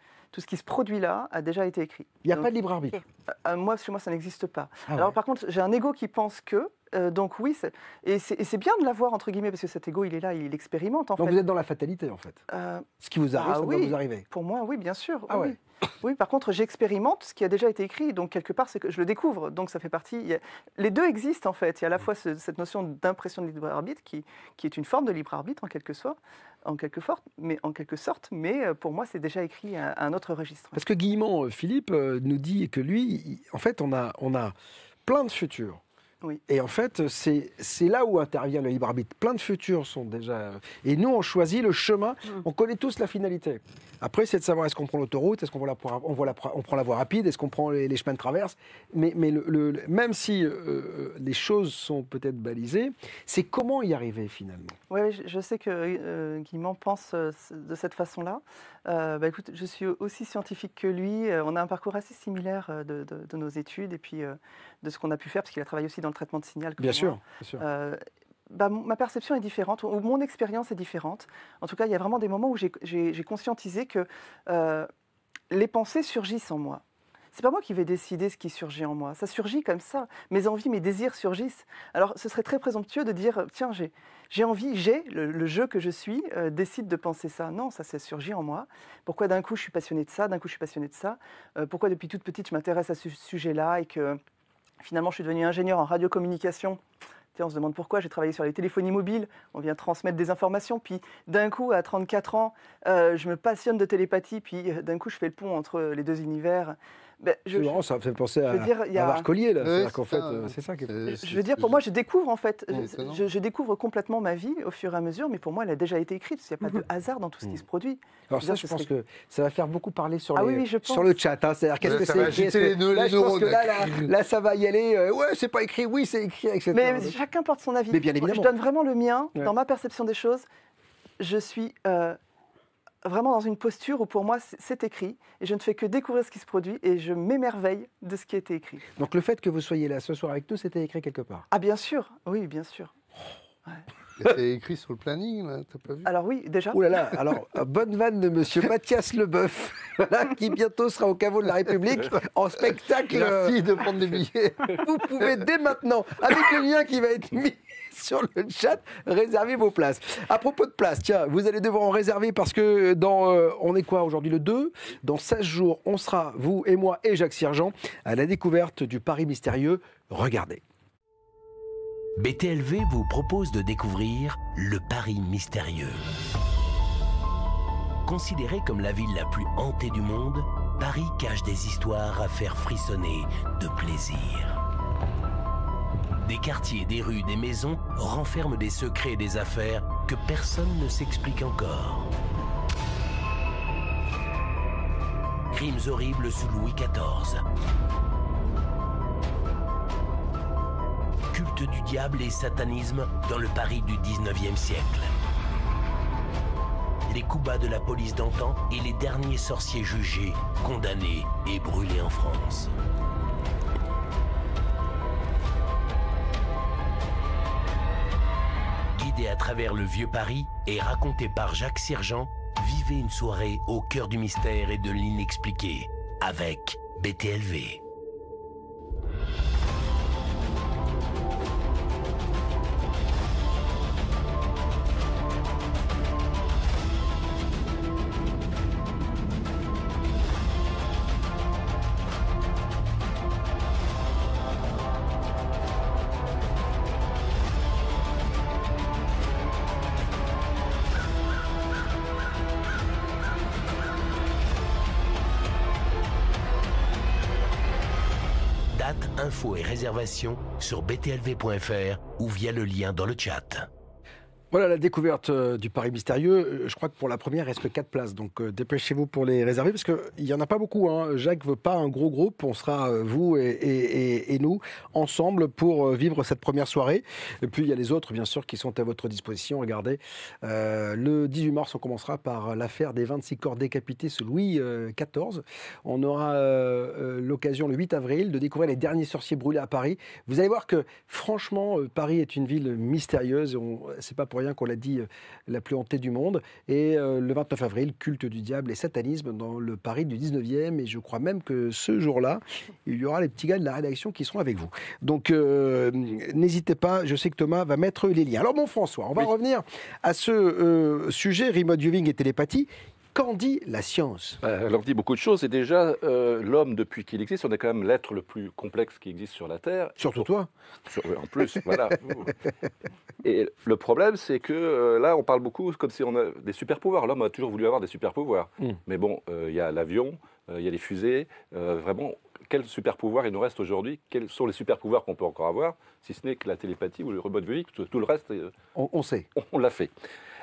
qui se produit là a déjà été écrit. Il n'y a pas de libre arbitre. Euh, moi, chez moi, ça n'existe pas. Ah Alors par contre, j'ai un ego qui pense que, euh, donc oui, et c'est bien de l'avoir, entre guillemets, parce que cet ego, il est là, il expérimente. En donc vous êtes dans la fatalité, en fait. Euh, ce qui vous arrive, bah ça doit vous arriver. Pour moi, oui, bien sûr. Ah oui. par contre, j'expérimente ce qui a déjà été écrit, donc quelque part, c'est que je le découvre, donc ça fait partie. Les deux existent en fait. Il y a à la fois cette notion d'impression de libre arbitre, qui, est une forme de libre arbitre en quelque sorte, en quelque, mais, en quelque sorte, mais euh, pour moi, c'est déjà écrit à, un autre registre. Parce que Guillemont Philippe nous dit que lui, en fait, on a, on a plein de futurs. Et en fait, c'est là où intervient le libre arbitre. Plein de futurs sont déjà. Et nous, on choisit le chemin. Mm. On connaît tous la finalité. Après, c'est de savoir est-ce qu'on prend l'autoroute, est-ce qu'on on on prend la voie rapide, est-ce qu'on prend les, chemins de traverse. Mais, même si euh, euh, les choses sont peut-être balisées, c'est comment y arriver finalement. Oui, je sais que euh, pense euh, de cette façon-là. Euh, bah, écoute, je suis aussi scientifique que lui. Euh, on a un parcours assez similaire euh, de, nos études et puis de ce qu'on a pu faire, parce qu'il a travaillé aussi dans le traitement de signal. Bien sûr, bah, ma perception est différente, ou mon expérience est différente. En tout cas, il y a vraiment des moments où j'ai conscientisé que les pensées surgissent en moi c'est pas moi qui vais décider ce qui surgit en moi. Ça surgit comme ça. Mes envies, mes désirs surgissent. Alors, ce serait très présomptueux de dire tiens, j'ai, j'ai envie, j'ai, le, jeu que je suis euh, décide de penser ça. Non, ça, s'est surgit en moi. Pourquoi d'un coup je suis passionnée de ça, d'un coup je suis passionné de ça euh, Pourquoi depuis toute petite je m'intéresse à ce sujet-là et que finalement je suis devenue ingénieure en radiocommunication on se demande pourquoi j'ai travaillé sur les téléphonies mobiles, on vient transmettre des informations, puis d'un coup, à 34 ans, euh, je me passionne de télépathie, puis d'un coup, je fais le pont entre les deux univers. Ben, je, ça fait penser à, dire, à, fait, euh, c'est ça qui Je veux dire, pour moi, je découvre, en fait, je, découvre complètement ma vie au fur et à mesure, mais pour moi, elle a déjà été écrite, parce qu'il n'y a pas de mhm. hasard dans tout ce qui mhm. se produit. Alors ça, je pense que ça va faire beaucoup parler sur, ah sur le chat, hein. cest à quest là, là, ça va y aller, euh, ouais, c'est pas écrit, oui, c'est écrit, etc. Mais, chacun porte son avis. Mais Je donne vraiment le mien, dans ma perception des choses, je suis... Euh, vraiment dans une posture où pour moi c'est écrit et je ne fais que découvrir ce qui se produit et je m'émerveille de ce qui a été écrit. Donc le fait que vous soyez là ce soir avec nous, c'était écrit quelque part Ah bien sûr, oui, bien sûr. Ouais. écrit sur le planning, t'as pas vu Alors oui, déjà. Ouh là là, alors, bonne vanne de monsieur Mathias Leboeuf, qui bientôt sera au caveau de la République en spectacle. Merci de prendre des billets. Vous pouvez dès maintenant, avec le lien qui va être mis sur le chat. Réservez vos places. À propos de places, tiens, vous allez devoir en réserver parce que dans. Euh, on est quoi aujourd'hui Le 2 Dans 16 jours, on sera, vous et moi et Jacques Sergent, à la découverte du Paris mystérieux. Regardez. BTLV vous propose de découvrir le Paris mystérieux. Considéré comme la ville la plus hantée du monde, Paris cache des histoires à faire frissonner de plaisir des quartiers, des rues, des maisons renferment des secrets et des affaires que personne ne s'explique encore. Crimes horribles sous Louis XIV. Culte du diable et satanisme dans le Paris du XIXe siècle. Les coups bas de la police d'antan et les derniers sorciers jugés, condamnés et brûlés en France. à travers le vieux Paris et raconté par Jacques Sergent, vivez une soirée au cœur du mystère et de l'inexpliqué avec BTLV. sur btlv.fr ou via le lien dans le chat. Voilà la découverte euh, du Paris mystérieux. Euh, je crois que pour la première, il reste 4 places. Donc euh, dépêchez-vous pour les réserver parce qu'il n'y en a pas beaucoup. Hein. Jacques veut pas un gros groupe. On sera, vous et, nous, ensemble pour vivre cette première soirée. Et puis il y a les autres, bien sûr, qui sont à votre disposition. Regardez, le 18 mars, on commencera par l'affaire des 26 corps décapités sous Louis XIV. On aura l'occasion le 8 avril de découvrir les derniers sorciers brûlés à Paris. Vous allez voir que franchement, Paris est une ville mystérieuse. C'est pas pour rien qu'on l'a dit, euh, la plus hantée du monde. Et euh, le 29 avril, culte du diable et satanisme dans le Paris du 19e. Et je crois même que ce jour-là, il y aura les petits gars de la rédaction qui seront avec vous. Donc euh, n'hésitez pas, je sais que Thomas va mettre les liens. Alors bon François, on va revenir à ce sujet, remote viewing et télépathie, Qu'en dit la science euh, Elle en dit beaucoup de choses. Et déjà, euh, l'homme, depuis qu'il existe, on est quand même l'être le plus complexe qui existe sur la Terre. Surtout toi En plus, voilà. Et le problème, c'est que euh, là, on parle beaucoup comme si on a des super-pouvoirs. L'homme a toujours voulu avoir des super-pouvoirs. Hmm. Mais bon, il y a l'avion, il y a les fusées. vraiment, quels super-pouvoirs il nous reste aujourd'hui Quels sont les super-pouvoirs qu'on peut encore avoir Si ce n'est que la télépathie ou le robot de tout, le reste. On, sait. on l'a fait.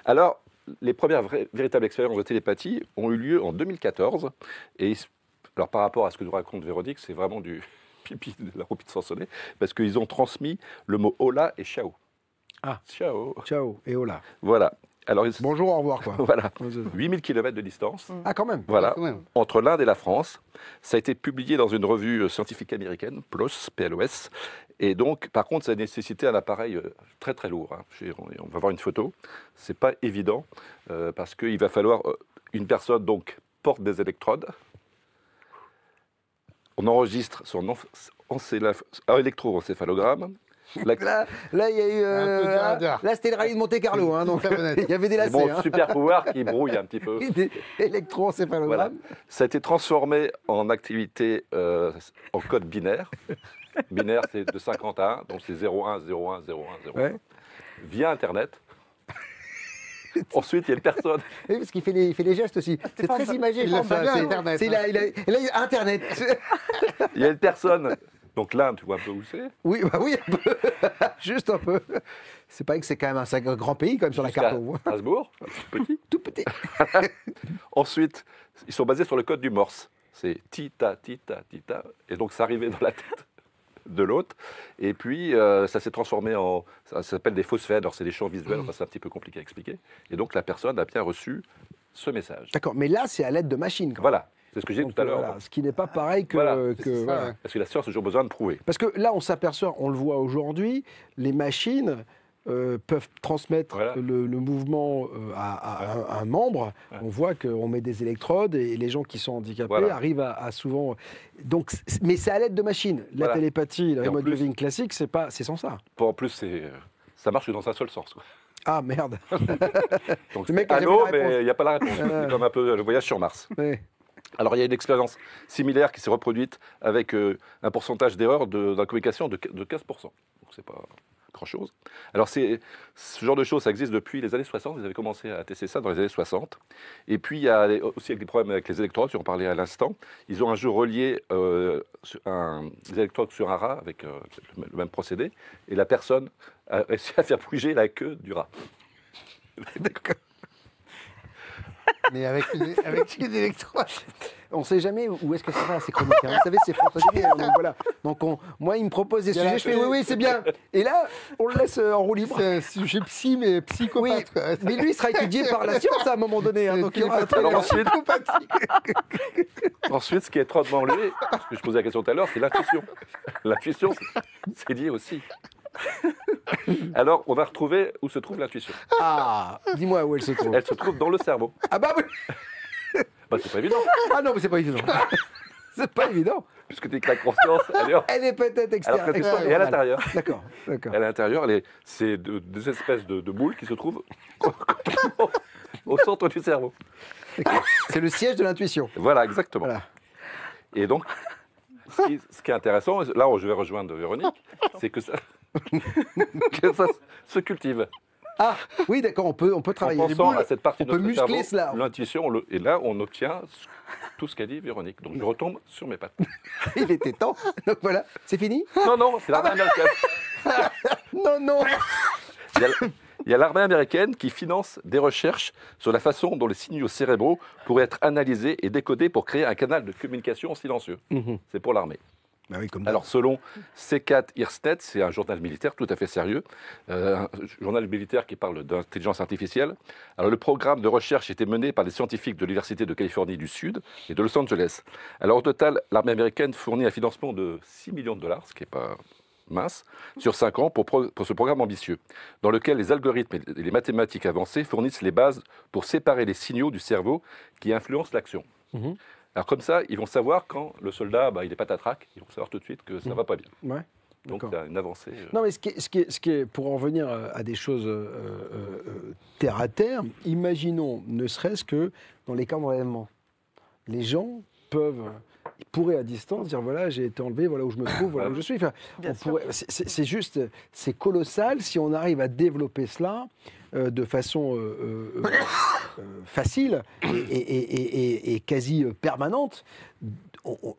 Alors, les premières véritables expériences de télépathie ont eu lieu en 2014. Et par rapport à ce que nous raconte Véronique, c'est vraiment du pipi de la roupie de Sansonnet, parce qu'ils ont transmis le mot hola et ciao. Ah. Ciao. Ciao et hola. Voilà. Alors, Bonjour, au revoir. Quoi. voilà. 8000 km de distance. Mm. Ah, quand même. Voilà. Ah, Entre l'Inde et la France. Ça a été publié dans une revue scientifique américaine, PLOS, PLOS. Et donc, par contre, ça a nécessité un appareil euh, très très lourd. Hein. On va voir une photo. C'est pas évident euh, parce qu'il va falloir euh, une personne donc porte des électrodes. On enregistre son ah, électroencéphalogramme. La... Là, là, il y a eu. là, c'était le rallye de Monte Carlo. Hein, il y avait des lacets. Bon, hein. super pouvoir qui brouille un petit peu. Électroencéphalogramme. Ça a été transformé en activité en code binaire. Binaire, c'est de 50 à 1, donc c'est 01, 01, 01, Via Internet. Ensuite, il y a une personne. Oui, parce qu'il fait, il fait les gestes aussi. Ah, c'est très imagé. Il fait, bien, Internet. Là, hein. il a, a Internet. il y a une personne. Donc là, tu vois un peu où c'est Oui, bah oui, un peu. Juste un peu. C'est pas que c'est quand même un grand pays, quand même, sur la carte. Hein. Strasbourg, tout petit. tout petit. Ensuite, ils sont basés sur le code du Morse. C'est tita, tita, tita. Et donc, ça arrivait dans la tête de l'autre. Et puis, euh, ça s'est transformé en. Ça, s'appelle des fausses faits. Alors, c'est des champs visuels, c'est un petit peu compliqué à expliquer. Et donc, la personne a bien reçu ce message. D'accord, mais là, c'est à l'aide de machines. voilà. C'est ce que j'ai tout à euh, l'heure. ce qui n'est pas ah. pareil que. Parce que la science a toujours besoin de prouver. Parce que là, on s'aperçoit, on le voit aujourd'hui, les machines euh, peuvent transmettre le, mouvement euh, à, un, membre. On voit qu'on met des électrodes et les gens qui sont handicapés arrivent à, souvent. Donc, mais c'est à l'aide de machines. La télépathie, le remote living classique, c'est pas, c'est sans ça. En plus, ça marche dans un seul sens. Ah merde Le mec mais il n'y a pas la réponse. Euh. C'est comme un peu le voyage sur Mars. Alors il y a une expérience similaire qui s'est reproduite avec un pourcentage d'erreur de, de, communication de, de 15%. Donc c'est pas chose Alors, ce genre de choses, ça existe depuis les années 60. vous avez commencé à tester ça dans les années 60. Et puis, il y a aussi avec des problèmes avec les électrodes, si on parlait à l'instant. Ils ont un jour relié euh, un, les électrodes sur un rat avec euh, le même procédé. Et la personne a réussi à faire bouger la queue du rat. D'accord mais avec une, avec On ne sait jamais où est-ce que ça va, ces chroniques. Hein. Vous savez, c'est François hein, Donc voilà. Donc on, moi, il me propose des sujets. Je fais oui, oui, c'est bien. Et là, on le laisse euh, en roue libre. C'est un sujet psy, mais psychopathe. mais lui, il sera étudié par la science à un moment donné. Hein, donc ensuite, ensuite, ce qui est étroitement enlevé, parce que je posais la question tout à l'heure, c'est l'intuition. L'intuition, c'est lié aussi. Alors, on va retrouver où se trouve l'intuition. Ah, dis-moi où elle se trouve. Elle se trouve dans le cerveau. Ah bah oui bah, c'est pas évident. Ah non, mais c'est pas évident. c'est pas évident. Puisque tu que la conscience, elle est, Elle est peut-être extérieure. Elle est à l'intérieur. D'accord, d'accord. à l'intérieur, c'est des espèces de, boules qui se trouvent au centre du cerveau. C'est le siège de l'intuition. Voilà, exactement. Et donc, ce qui, ce qui est intéressant, là où je vais rejoindre Véronique, c'est que ça, que ça se cultive. Ah oui, d'accord, on peut, on peut travailler en pensant à cette partie on peut muscler cela. L'intuition, et là, on obtient tout ce qu'a dit Véronique. Donc je retombe sur mes pattes. Il était temps. Donc voilà, c'est fini Non, non, c'est l'armée ah, bah. américaine. non, non Il y a l'armée américaine qui finance des recherches sur la façon dont les signaux cérébraux pourraient être analysés et décodés pour créer un canal de communication silencieux. Mhm. C'est pour l'armée. Bah Alors, selon C4 Irstead, c'est un journal militaire tout à fait sérieux, euh, un journal militaire qui parle d'intelligence artificielle. Alors, le programme de recherche était mené par des scientifiques de l'Université de Californie du Sud et de Los Angeles. Alors, au total, l'armée américaine fournit un financement de 6 millions de dollars, ce qui n'est pas mince, sur 5 ans pour, ce programme ambitieux, dans lequel les algorithmes et les mathématiques avancées fournissent les bases pour séparer les signaux du cerveau qui influencent l'action. Mhm. Alors comme ça, ils vont savoir quand le soldat, bah, il est ils vont savoir tout de suite que ça ne mm. va pas bien. Donc il y a une avancée. Euh. Non mais ce qui, est, ce, qui pour en venir euh, à des choses euh, terre à terre, imaginons ne serait-ce que dans les camps d'enlèvement, les gens peuvent il pourrait à distance dire voilà, j'ai été enlevé, voilà où je me trouve, voilà où je suis. Enfin, c'est juste, c'est colossal si on arrive à développer cela euh, de façon euh, euh, facile et, quasi permanente.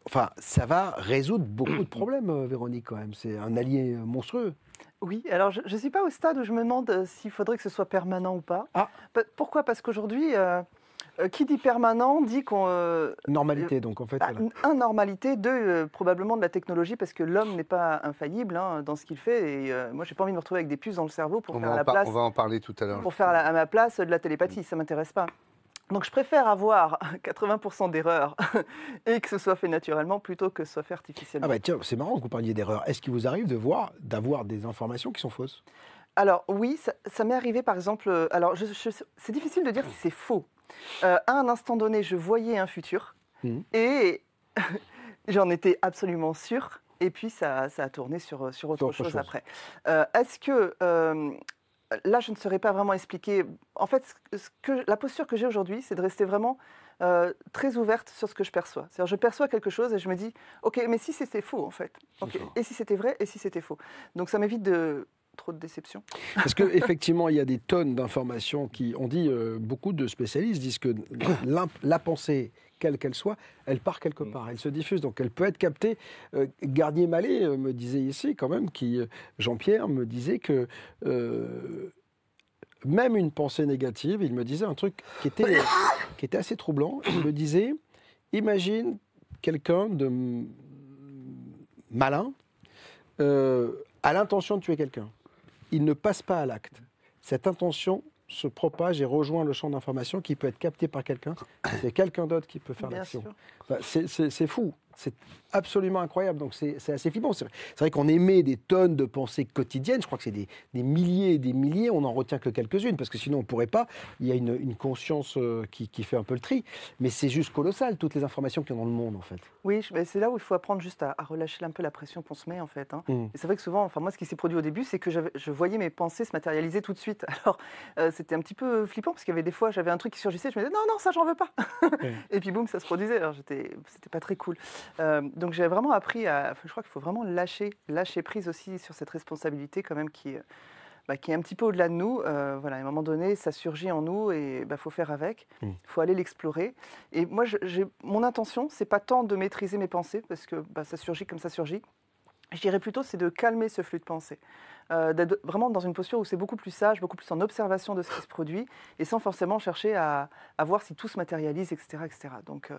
enfin, ça va résoudre beaucoup de problèmes, Véronique, quand même. C'est un allié monstrueux. Oui, alors je ne suis pas au stade où je me demande s'il faudrait que ce soit permanent ou pas. Ah. Pourquoi Parce qu'aujourd'hui, euh, qui dit permanent dit qu'on... Euh, normalité, euh, donc en fait. Bah, Un, normalité, deux, probablement de la technologie, parce que l'homme n'est pas infaillible hein, dans ce qu'il fait. Et moi, j'ai pas envie de me retrouver avec des puces dans le cerveau pour faire à place... On en parler tout à l'heure. Pour faire à ma place de la télépathie, mm. ça m'intéresse pas. Donc je préfère avoir 80% d'erreurs et que ce soit fait naturellement plutôt que ce soit fait artificiellement. Ah bah tiens, c'est marrant que vous parliez d'erreurs. Est-ce qu'il vous arrive de voir, d'avoir des informations qui sont fausses alors oui, ça, ça m'est arrivé par exemple. Alors c'est difficile de dire ah. si c'est faux euh, à un instant donné, je voyais un futur mmh. et j'en étais absolument sûre. Et puis, ça, ça a tourné sur, euh, sur autre, chose, après. Euh, est-ce que. là, je ne saurais pas vraiment expliqué En fait, ce que, la posture que j'ai aujourd'hui, c'est de rester vraiment très ouverte sur ce que je perçois. C'est-à-dire, je perçois quelque chose et je me dis, OK, mais si c'était faux, en fait Et si c'était vrai Et si c'était faux Donc, ça m'évite de trop de déception. Parce qu'effectivement, il y a des tonnes d'informations qui, on dit, euh, beaucoup de spécialistes disent que la pensée, quelle qu'elle soit, elle part quelque mm. part, elle se diffuse, donc elle peut être captée. gardier euh, Garnier-Mallet euh, me disait ici quand même, qui Jean-Pierre me disait que même une pensée négative, il me disait un truc qui était, qui était assez troublant. Il me disait, imagine quelqu'un de malin à l'intention de tuer quelqu'un il ne passe pas à l'acte. Cette intention se propage et rejoint le champ d'information qui peut être capté par quelqu'un. C'est quelqu'un d'autre qui peut faire l'action. Bah, c'est fou. C'est absolument incroyable. Donc, c'est assez flippant. C'est vrai qu'on émet des tonnes de pensées quotidiennes. Je crois que c'est des, milliers et des milliers. On n'en retient que quelques-unes parce que sinon, on ne pourrait pas. Il y a une, conscience euh, qui, fait un peu le tri. Mais c'est juste colossal, toutes les informations qu'il y a dans le monde, en fait. Oui, ben, c'est là où il faut apprendre juste à, relâcher un peu la pression qu'on se met, en fait. Hein. Mm. Et c'est vrai que souvent, enfin, moi, ce qui s'est produit au début, c'est que je voyais mes pensées se matérialiser tout de suite. Alors, euh, c'était un petit peu flippant parce qu'il y avait des fois, j'avais un truc qui surgissait. Je me disais, non, non, ça, j'en veux pas. et puis, boum, ça se produisait. Alors, c'était pas très cool. Euh, donc j'ai vraiment appris à. je crois qu'il faut vraiment lâcher, lâcher prise aussi sur cette responsabilité quand même qui, euh, bah, est un petit peu au-delà de nous. Euh, voilà, à un moment donné, ça surgit en nous et il bah, faut faire avec. Il faut aller l'explorer. Et moi, mon intention, c'est pas tant de maîtriser mes pensées parce que bah, ça surgit comme ça surgit. Je dirais plutôt, c'est de calmer ce flux de pensée. d'être vraiment dans une posture où c'est beaucoup plus sage, beaucoup plus en observation de ce qui se produit et sans forcément chercher à, voir si tout se matérialise, etc. etc. Donc,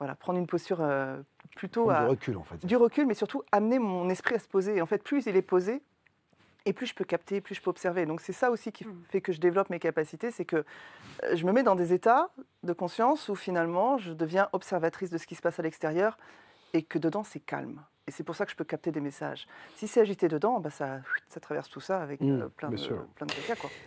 voilà, prendre une posture euh, plutôt à, du recul en fait. Du recul, mais surtout amener mon esprit à se poser. en fait, plus il est posé, et plus je peux capter, plus je peux observer. Donc c'est ça aussi qui mm. fait que je développe mes capacités, c'est que euh, je me mets dans des états de conscience où finalement je deviens observatrice de ce qui se passe à l'extérieur et que dedans c'est calme. Et c'est pour ça que je peux capter des messages. Si c'est agité dedans, bah ça, ça traverse tout ça avec mm, euh, plein, de, plein, de,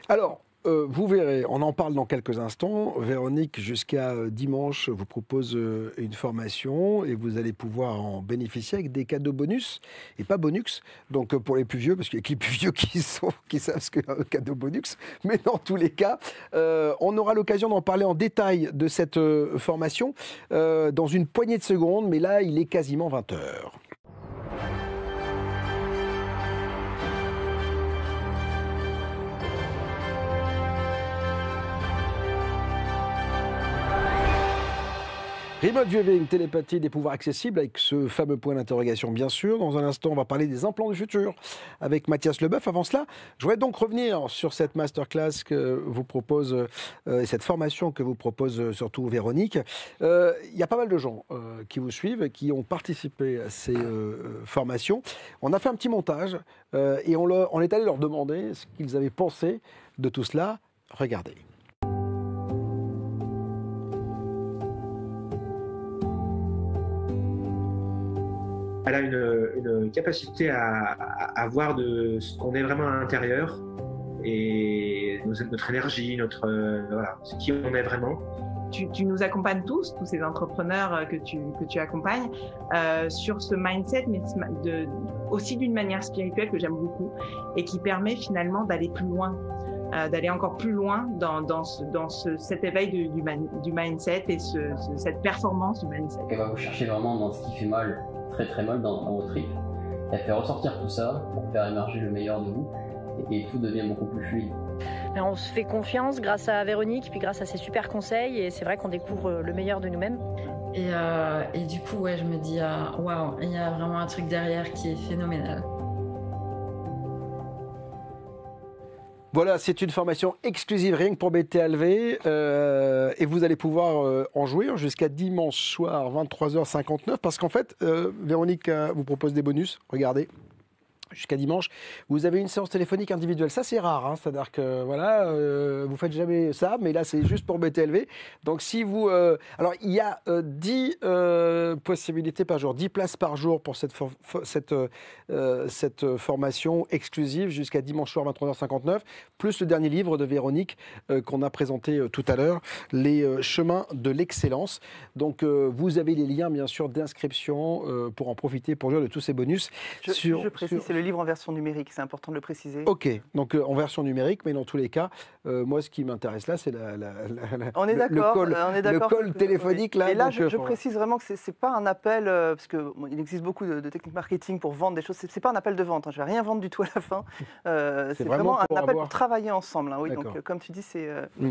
Alors, euh, vous verrez, on en parle dans quelques instants. Véronique, jusqu'à euh, dimanche, vous propose euh, une formation et vous allez pouvoir en bénéficier avec des cadeaux bonus et pas bonus. Donc pour les plus vieux, parce qu'il y a que les plus vieux qui, qui savent ce qu'est un cadeau bonus. Mais dans tous les cas, on aura l'occasion d'en parler en détail de cette formation dans une poignée de secondes. Mais là, il est quasiment 20 heures. Remote une télépathie, des pouvoirs accessibles avec ce fameux point d'interrogation bien sûr. Dans un instant, on va parler des implants du futur avec Mathias Leboeuf. Avant cela, je voudrais donc revenir sur cette masterclass que vous propose euh, cette formation que vous propose euh, surtout Véronique. Euh, il y a pas mal de gens qui vous suivent, qui ont participé à ces formations. On a fait un petit montage et on est allé leur demander ce qu'ils avaient pensé de tout cela. Regardez. Elle a une, capacité à, voir de ce qu'on est vraiment à l'intérieur et notre, énergie, notre, euh, voilà, ce qui on est vraiment. Tu, nous accompagnes tous, tous ces entrepreneurs euh, que tu, que tu accompagnes, euh, sur ce mindset, mais de, aussi d'une manière spirituelle que j'aime beaucoup et qui permet finalement d'aller plus loin, d'aller encore plus loin dans, dans, ce, dans ce, cet éveil du, du, mindset et cette performance du mindset. Elle va bah, vous chercher vraiment dans ce qui fait mal très très molle dans, vos tripes fait ressortir tout ça pour faire émerger le meilleur de vous et tout devient beaucoup plus fluide. Ben, on se fait confiance grâce à Véronique, puis grâce à ses super conseils, et c'est vrai qu'on découvre euh, le meilleur de nous-mêmes. Euh, et, du coup, ouais, je me dis, euh, waouh, il y a vraiment un truc derrière qui est phénoménal. Voilà, c'est une formation exclusive rien que pour BTLV euh, et vous allez pouvoir euh, en jouer jusqu'à dimanche soir 23h59 parce qu'en fait, euh, Véronique vous propose des bonus. Regardez jusqu'à dimanche, vous avez une séance téléphonique individuelle. Ça, c'est rare. Hein. C'est-à-dire que, voilà, euh, vous faites jamais ça, mais là, c'est juste pour BTLV. Donc, si vous. Euh, alors, il y a 10 euh, possibilités par jour, 10 places par jour pour cette, cette, cette formation exclusive jusqu'à dimanche soir, 23h59, plus le dernier livre de Véronique qu'on a présenté tout à l'heure, Les chemins de l'excellence. Donc, vous avez les liens, bien sûr, d'inscription pour en profiter, pour jouer de tous ces bonus. Je, sur, précise, le livre en version numérique, c'est important de le préciser. Ok, donc euh, en version numérique, mais dans tous les cas, euh, moi, ce qui m'intéresse là, c'est la, on est le, le, call, euh, téléphonique. Là, Et là, je, précise vraiment que ce n'est pas un appel, parce qu'il il existe beaucoup de, techniques marketing pour vendre des choses, ce n'est pas un appel de vente, hein. je ne vais rien vendre du tout à la fin. c'est vraiment, un appel pour travailler ensemble. Hein, oui, donc comme tu dis, c'est mm.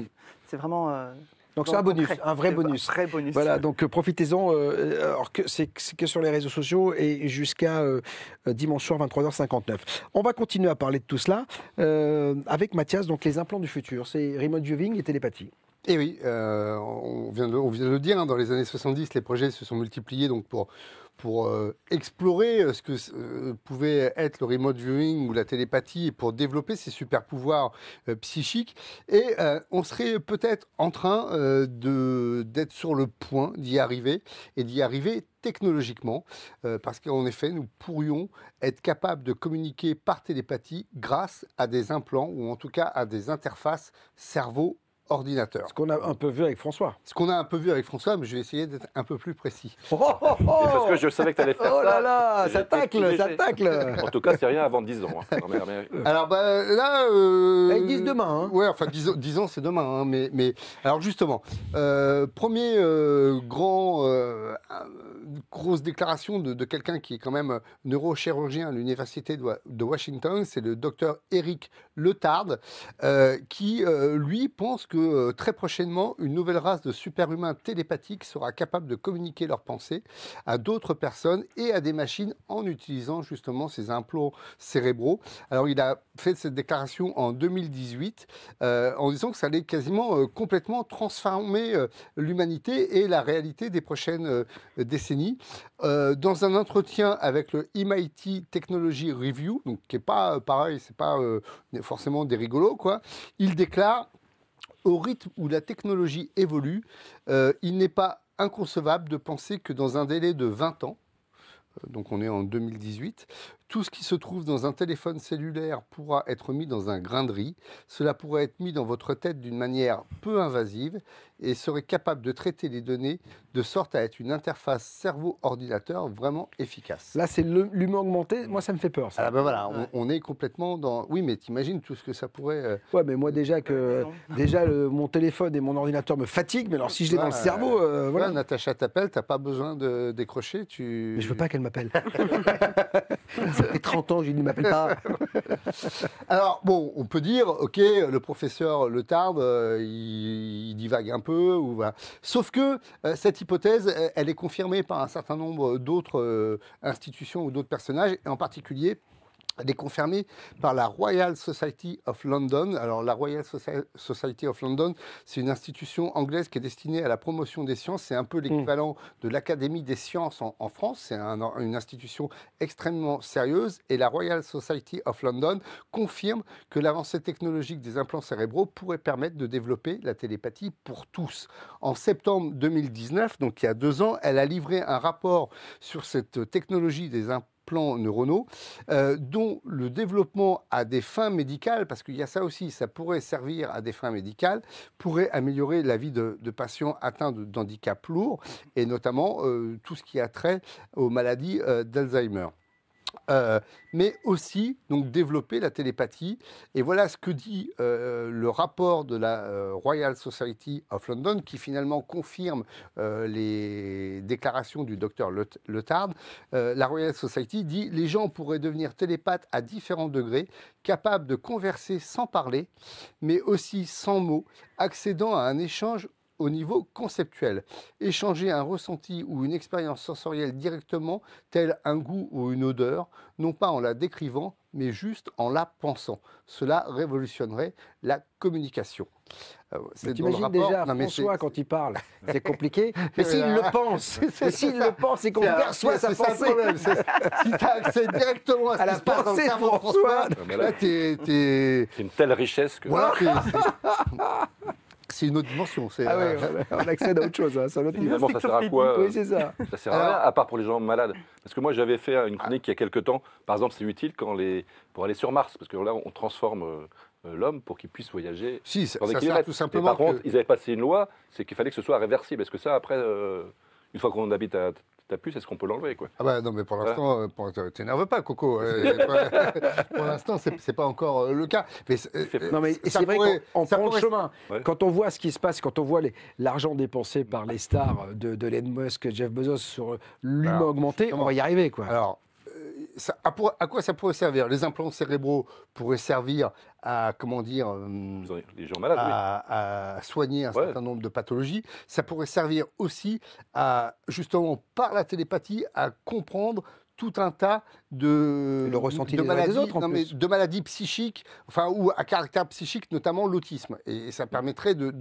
vraiment donc c'est un bonus, un vrai bonus. vrai bonus. Voilà, donc euh, profitez-en. Euh, alors que c'est que sur les réseaux sociaux et jusqu'à euh, dimanche soir 23h59. On va continuer à parler de tout cela avec Mathias. Donc les implants du futur, c'est remote viewing et télépathie. Et eh oui, euh, on, vient de, le dire, hein, dans les années 70, les projets se sont multipliés donc pour, pour euh, explorer euh, ce que pouvait être le remote viewing ou la télépathie et pour développer ces super pouvoirs psychiques. Et on serait peut-être en train d'être sur le point d'y arriver et d'y arriver technologiquement, parce qu'en effet, nous pourrions être capables de communiquer par télépathie grâce à des implants ou en tout cas à des interfaces cerveau ce qu'on a un peu vu avec François. Ce qu'on a un peu vu avec François, mais je vais essayer d'être un peu plus précis. Oh, oh, oh, parce que je savais que tu allais faire ça. Oh là là, ça tacle, ça tacle. En tout cas, c'est rien avant 10 ans. Hein. Alors bah, là... Euh... Là, ils disent demain. Hein. Ouais, enfin 10, ans, c'est demain. Hein, mais, mais alors justement, euh, premier euh, grand euh, grosse déclaration de, quelqu'un qui est quand même euh, neurochirurgien à l'université de, Washington, c'est le docteur Eric Letard, euh, qui euh, lui pense que très prochainement, une nouvelle race de super-humains télépathiques sera capable de communiquer leurs pensées à d'autres personnes et à des machines en utilisant justement ces implants cérébraux. Alors il a fait cette déclaration en 2018 en disant que ça allait quasiment complètement transformer l'humanité et la réalité des prochaines décennies euh, dans un entretien avec le MIT Technology Review, donc qui n'est pas euh, pareil, c'est pas euh, forcément des rigolos, quoi, il déclare au rythme où la technologie évolue, il n'est pas inconcevable de penser que dans un délai de 20 ans, donc on est en 2018, tout ce qui se trouve dans un téléphone cellulaire pourra être mis dans un grain de riz. Cela pourrait être mis dans votre tête d'une manière peu invasive et serait capable de traiter les données de sorte à être une interface cerveau-ordinateur vraiment efficace. Là, c'est l'humain augmenté. Moi, ça me fait peur. Ça. Ah ben voilà, on, est complètement dans. Oui, mais t'imagines tout ce que ça pourrait. Euh, ouais, mais moi déjà que déjà mon téléphone et mon ordinateur me fatiguent. Mais alors si je l'ai dans le cerveau, euh, voilà. Natacha t'appelle, t'as pas besoin de décrocher. Tu. Mais je veux pas qu'elle m'appelle. 30 ans, je ne m'appelle pas. Alors, bon, on peut dire, OK, le professeur Le euh, il, divague un peu. Ou Sauf que euh, cette hypothèse, euh, elle est confirmée par un certain nombre d'autres institutions ou d'autres personnages, et en particulier elle est confirmée par la Royal Society of London. Alors la Royal Society of London, c'est une institution anglaise qui est destinée à la promotion des sciences. C'est un peu hmm. l'équivalent de l'Académie des sciences en, France. C'est une institution extrêmement sérieuse. Et la Royal Society of London confirme que l'avancée technologique des implants cérébraux pourrait permettre de développer la télépathie pour tous. En septembre 2019, donc il y a deux ans, elle a livré un rapport sur cette technologie des implants plans neuronaux, euh, dont le développement à des fins médicales, parce qu'il y a ça aussi, ça pourrait servir à des fins médicales, pourrait améliorer la vie de, patients atteints d'handicap lourd, et notamment euh, tout ce qui a trait aux maladies euh, d'Alzheimer. Euh, mais aussi donc développer la télépathie. Et voilà ce que dit euh, le rapport de la euh, Royal Society of London, qui finalement confirme les déclarations du docteur Letard. la Royal Society dit les gens pourraient devenir télépathes à différents degrés, capables de converser sans parler, mais aussi sans mots, accédant à un échange au niveau conceptuel. Échanger un ressenti ou une expérience sensorielle directement, tel un goût ou une odeur, non pas en la décrivant, mais juste en la pensant. Cela révolutionnerait la communication. Euh, t'imagines déjà non, François quand il parle, c'est compliqué. mais s'il le pense, mais s'il le pense et qu'on perçoit sa pensée. si tu accès directement à, la pensée de François, François là, t'es, c'est une telle richesse que c'est une autre dimension. Ah euh, on, accède à autre chose, hein, ça sert à quoi euh, c'est ça. sert à rien, à part pour les gens malades. Parce que moi, j'avais fait une chronique il y a quelques temps. Par exemple, c'est utile quand les, pour aller sur Mars, parce que là, on transforme. Euh, l'homme pour qu'il puisse voyager. Si, ça, sert tout simplement. par contre, ils avaient passé une loi, c'est qu'il fallait que ce soit réversible. Est-ce que ça, après, une fois qu'on habite à ta est-ce qu'on peut l'enlever quoi Ah bah non, mais pour l'instant, voilà. Euh, euh, t'énerve pas, Coco. Euh, pour l'instant, c'est pas encore le cas. Mais non, mais c'est vrai qu'on prend le chemin. Quand on voit ce qui se passe, quand on voit l'argent dépensé par les stars de, de Elon Musk, Jeff Bezos sur l'humain bah, augmenté, on va y arriver, quoi. Alors, à, quoi ça pourrait servir Les implants cérébraux pourraient servir à, comment dire, euh, les gens malades, à, soigner un certain nombre de pathologies. Ça pourrait servir aussi à, justement, par la télépathie, à comprendre tout un tas de, de, maladies, psychiques, enfin, ou à caractère psychique, notamment l'autisme. Et, ça permettrait de,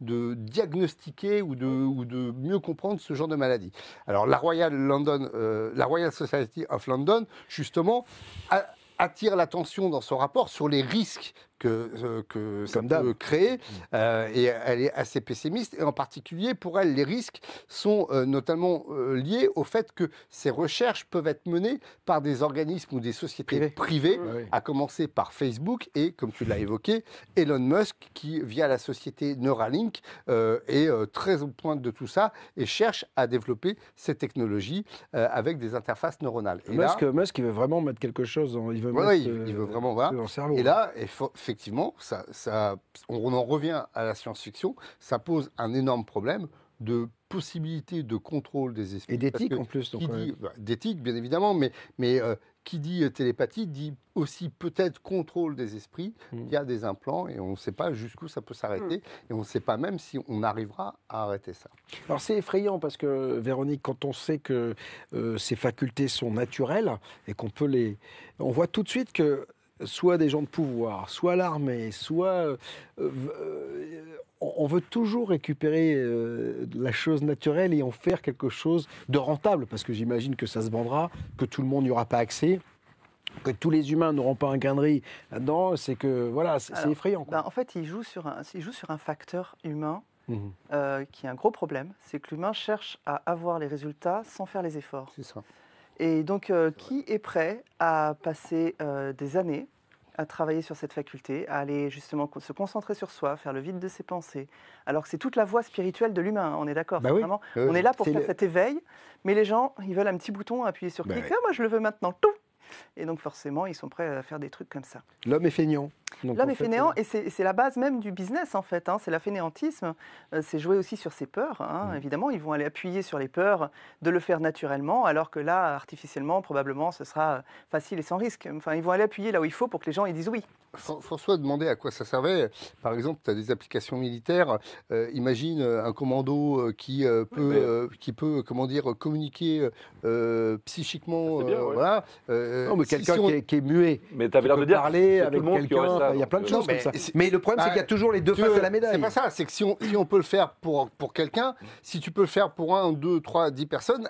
de, diagnostiquer ou, ou de, mieux comprendre ce genre de maladie. Alors, la Royal, London, euh, la Royal Society of London, justement, attire l'attention dans son rapport sur les risques que, euh, que ça peut créer. Mm. Euh, et elle est assez pessimiste. Et en particulier, pour elle, les risques sont euh, notamment liés au fait que ces recherches peuvent être menées par des organismes ou des sociétés privées, ah à commencer par Facebook et, comme tu l'as évoqué, Elon Musk, qui, via la société Neuralink, est très au point de tout ça et cherche à développer ces technologies avec des interfaces neuronales. Musk, Musk, il veut vraiment mettre quelque chose, il il, veut vraiment voir. Dans le cerveau. Et là, il faut, fait effectivement, on en revient à la science-fiction, ça pose un énorme problème de possibilité de contrôle des esprits. Et d'éthique en plus. Bah, d'éthique, bien évidemment, mais, euh, qui dit euh, télépathie dit aussi peut-être contrôle des esprits hmm. Il y a des implants et on ne sait pas jusqu'où ça peut s'arrêter hmm. et on ne sait pas même si on arrivera à arrêter ça. Alors c'est effrayant parce que Véronique, quand on sait que euh, ces facultés sont naturelles et qu'on peut les... On voit tout de suite que soit des gens de pouvoir, soit l'armée, soit... Euh, euh, on veut toujours récupérer euh, la chose naturelle et en faire quelque chose de rentable, parce que j'imagine que ça se vendra, que tout le monde n'y aura pas accès que tous les humains n'auront pas un gain de là-dedans, c'est que voilà, c'est effrayant. Bah, en fait, il joue sur un, joue sur un facteur humain mmh. qui est un gros problème, c'est que l'humain cherche à avoir les résultats sans faire les efforts. C'est ça. Et donc, euh, qui est prêt à passer euh, des années à travailler sur cette faculté, à aller justement se concentrer sur soi, faire le vide de ses pensées, alors que c'est toute la voie spirituelle de l'humain, on est d'accord bah On est là pour faire cet éveil, mais les gens, ils veulent un petit bouton, appuyer sur bah clic, ah, moi je le veux maintenant, tout Et donc forcément, ils sont prêts à faire des trucs comme ça. L'homme est feignant. L'homme est fainéant euh, et c'est la base même du business en fait. Hein. c'est la fainéantisme. Euh, c'est jouer aussi sur ses peurs. Hein. Mm. Évidemment, ils vont aller appuyer sur les peurs de le faire naturellement, alors que là, artificiellement, probablement, ce sera euh, facile et sans risque. Enfin, ils vont aller appuyer là où il faut pour que les gens ils disent oui. François demandait à quoi ça servait. Par exemple, tu as des applications militaires. imagine un commando qui peut, qui peut, comment dire, communiquer psychiquement. Voilà. quelqu'un qui, est muet. Mais tu avais l'air de dire parler avec quelqu'un il y a plein de euh, choses comme ça. Mais le problème, c'est qu'il y a ah, toujours les deux faces de la médaille. C'est pas ça, c'est que si on, peut le faire pour, quelqu'un, si tu peux le faire pour 1, 2, 3, 10 personnes,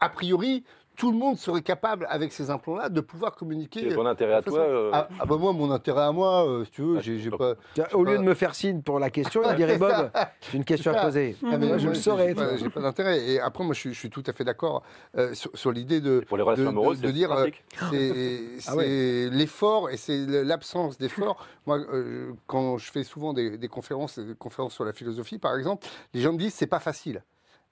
a priori, tout le monde serait capable, avec ces implants-là, de pouvoir communiquer. C'est ton intérêt à toi euh. ah, ah, bah moi, mon intérêt à moi, euh, si tu veux, j'ai pas. au lieu de me faire signe pour la question, il dirait Bob, j'ai une question à poser. Ah, mais moi, je le saurais. J'ai pas, d'intérêt. Et après, moi, je, suis tout à fait d'accord euh, sur, l'idée de. pour les relations de, amoureuses, dire. Ah c'est l'effort et c'est l'absence d'effort. moi, quand je fais souvent des, des conférences, des conférences sur la philosophie, par exemple, les gens me disent c'est pas facile.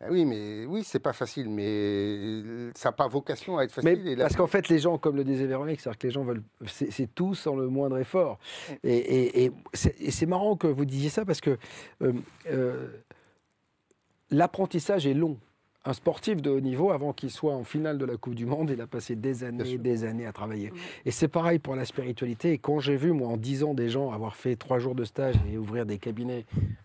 Ah oui, mais oui, c'est pas facile, mais ça n'a pas vocation à être facile. Parce qu'en fait, les gens, comme le disait Véronique, cest que les gens veulent, c'est tout sans le moindre effort. Mm. Et, c'est marrant que vous disiez ça parce que euh, euh, l'apprentissage est long un sportif de haut niveau, avant qu'il soit en finale de la Coupe du Monde, il a passé des années et des années à travailler. Et c'est pareil pour la spiritualité. Et quand j'ai vu, moi, en 10 ans, des gens avoir fait 3 jours de stage et ouvrir des cabinets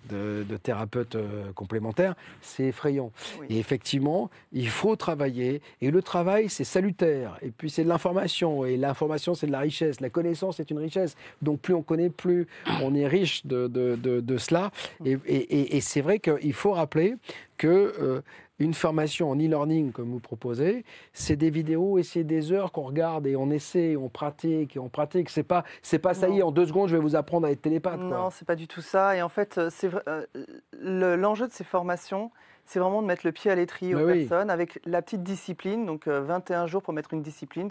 de, thérapeutes euh, complémentaires, c'est effrayant. Et effectivement, il faut travailler. Et le travail, c'est salutaire. Et puis, c'est de l'information. Et l'information, c'est de la richesse. La connaissance, c'est une richesse. Donc, plus on connaît, plus on est riche de, de, de cela. Et, et, c'est vrai qu'il faut rappeler que... Euh, une formation en e-learning, comme vous proposez, c'est des vidéos et c'est des heures qu'on regarde et on essaie, on pratique et on pratique. C'est pas, c'est pas ça y en deux secondes, je vais vous apprendre à être télépathe. Non, c'est pas du tout ça. Et en fait, euh, c'est euh, l'enjeu de ces formations, c'est vraiment de mettre le pied à l'étrier bah aux personnes avec la petite discipline. Donc, 21 euh, jours pour mettre une discipline.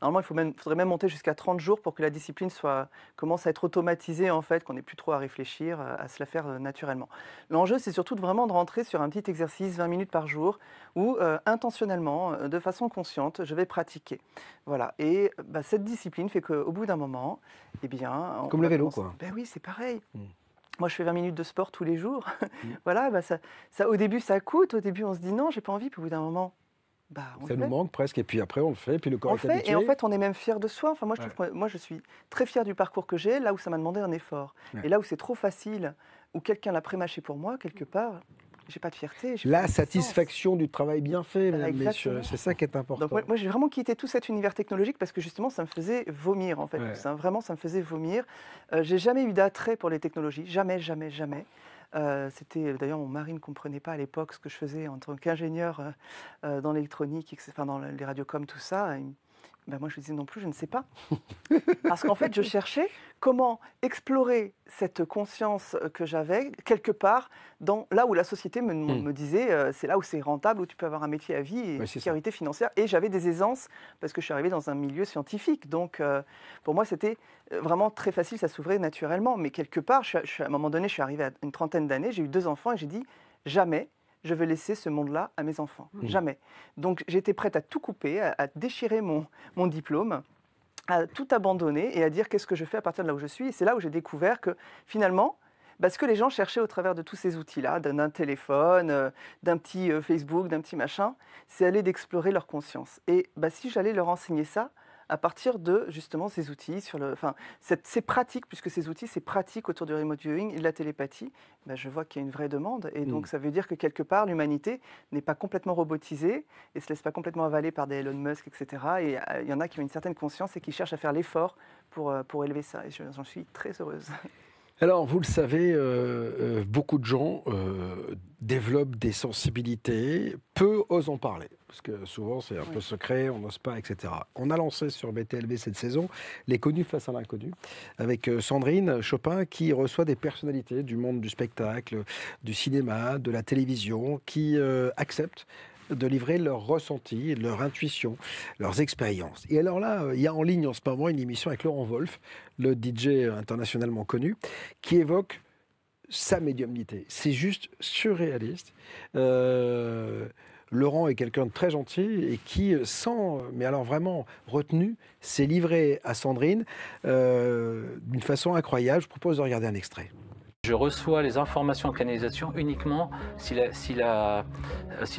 normalement, il faut même, faudrait même monter jusqu'à 30 jours pour que la discipline soit, commence à être automatisée, en fait, qu'on n'ait plus trop à réfléchir, euh, à se la faire euh, naturellement. L'enjeu, c'est surtout de vraiment de rentrer sur un petit exercice 20 minutes par jour où, intentionnellement, de façon consciente, je vais pratiquer. Voilà. Et bah, cette discipline fait qu'au bout d'un moment, eh bien. Comme le vélo, quoi. Ben oui, c'est pareil. Hmm. Moi, je fais 20 minutes de sport tous les jours. Mm. voilà, bah, ça, au début, ça coûte. Au début, on se dit non, j'ai pas envie. Puis au bout d'un moment, bah, ça nous manque presque, et puis après on le fait, et puis le corps est fait, Et en fait, on est même fier de soi. Enfin, moi, je, moi, je suis très fier du parcours que j'ai, là où ça m'a demandé un effort. Et là où c'est trop facile, où quelqu'un l'a prémâché pour moi, quelque mm. part, j'ai pas de fierté. La satisfaction du travail bien fait, bah, mesdames, messieurs, c'est ça qui est important. moi, j'ai vraiment quitté tout cet univers technologique parce que justement, ça me faisait vomir, en fait. vraiment, ça me faisait vomir. Euh, j'ai jamais eu d'attrait pour les technologies, jamais, jamais, jamais. Euh, c'était d'ailleurs mon mari ne comprenait pas à l'époque ce que je faisais en tant qu'ingénieur euh, dans l'électronique, enfin dans les radiocoms, tout ça. Ben, moi, je lui disais non plus, je ne sais pas. Parce qu'en fait, je cherchais comment explorer cette conscience que j'avais quelque part dans là où la société me, hmm. disait euh, c'est là où c'est rentable, où tu peux avoir un métier à vie et une sécurité financière. Et j'avais des aisances parce que je suis arrivée dans un milieu scientifique. Donc, euh, pour moi, c'était euh, vraiment très facile, ça s'ouvrait naturellement. Mais quelque part, à un moment donné, je suis arrivée à une trentaine d'années, j'ai eu deux enfants et j'ai dit jamais je vais laisser ce monde-là à mes enfants. Mmh. Jamais. Donc j'étais prête à tout couper, à, déchirer mon, diplôme à tout abandonner et à dire qu'est-ce que je fais à partir de là où je suis. Et c'est là où j'ai découvert que finalement, bah, ce que les gens cherchaient au travers de tous ces outils-là, d'un téléphone, euh, d'un petit euh, Facebook, d'un petit machin, c'est aller d'explorer leur conscience. Et bah, si j'allais leur enseigner ça, à partir de justement ces outils, sur le, enfin, ces pratiques, puisque ces outils, ces pratiques autour du remote viewing et de la télépathie, ben, je vois qu'il y a une vraie demande. Et donc, mm. ça veut dire que quelque part, l'humanité n'est pas complètement robotisée et ne se laisse pas complètement avaler par des Elon Musk, etc. Et euh, il y en a qui ont une certaine conscience et qui cherchent à faire l'effort pour, euh, pour élever ça. Et j'en suis très heureuse. Alors, vous le savez, euh, euh, beaucoup de gens euh, développent des sensibilités, peu osent en parler, parce que souvent c'est un peu secret, on n'ose pas, etc. On a lancé sur BTLB cette saison Les Connus face à l'inconnu, avec Sandrine Chopin qui reçoit des personnalités du monde du spectacle, du cinéma, de la télévision, qui acceptent de livrer leurs ressentis, leur intuition, leurs expériences. Et alors là, euh, il y a en ligne en ce moment une émission avec Laurent Wolf, le DJ internationalement connu, qui évoque sa médiumnité. C'est juste surréaliste. Euh, Laurent est quelqu'un de très gentil et qui, euh, sans, mais alors vraiment retenu, s'est livré à Sandrine d'une façon incroyable. Je propose de regarder un extrait. Je reçois les informations en canalisation uniquement euh, si,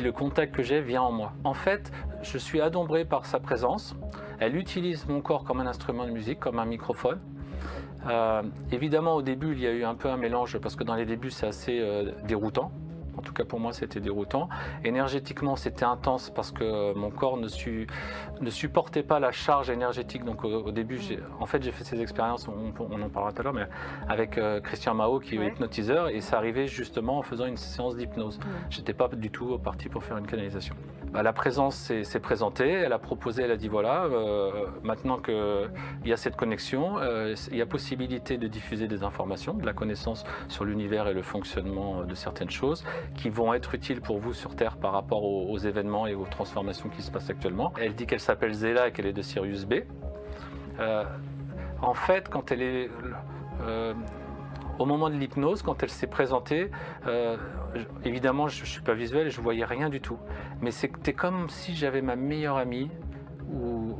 le contact que j'ai vient en moi. En fait, je suis adombré par sa présence. Elle utilise mon corps comme un instrument de musique, comme un microphone. Euh, évidemment, au début, il y a eu un peu un mélange parce que dans les débuts, c'est assez euh, déroutant. En tout cas, pour moi, c'était déroutant. Énergétiquement, c'était intense parce que mon corps ne, supportait pas la charge énergétique. Donc, au, début, en fait, j'ai fait ces expériences, on, en parlera tout à l'heure, mais avec euh, Christian Mao, qui est hypnotiseur, et ça arrivait justement en faisant une séance d'hypnose. Je n'étais pas du tout parti pour faire une canalisation. Euh, la présence s'est présentée, elle a proposé, elle a dit voilà, euh, maintenant qu'il y a cette connexion, euh, il y a possibilité de diffuser des informations, de la connaissance sur l'univers et le fonctionnement de certaines choses qui vont être utiles pour vous sur Terre par rapport aux, événements et aux transformations qui se passent actuellement. Elle dit qu'elle s'appelle Zéla et qu'elle est de Sirius B. en fait, quand elle est au moment de l'hypnose, quand elle s'est présentée, euh, évidemment, je ne suis pas visuel et je ne voyais rien du tout. Mais c'était comme si j'avais ma meilleure amie ou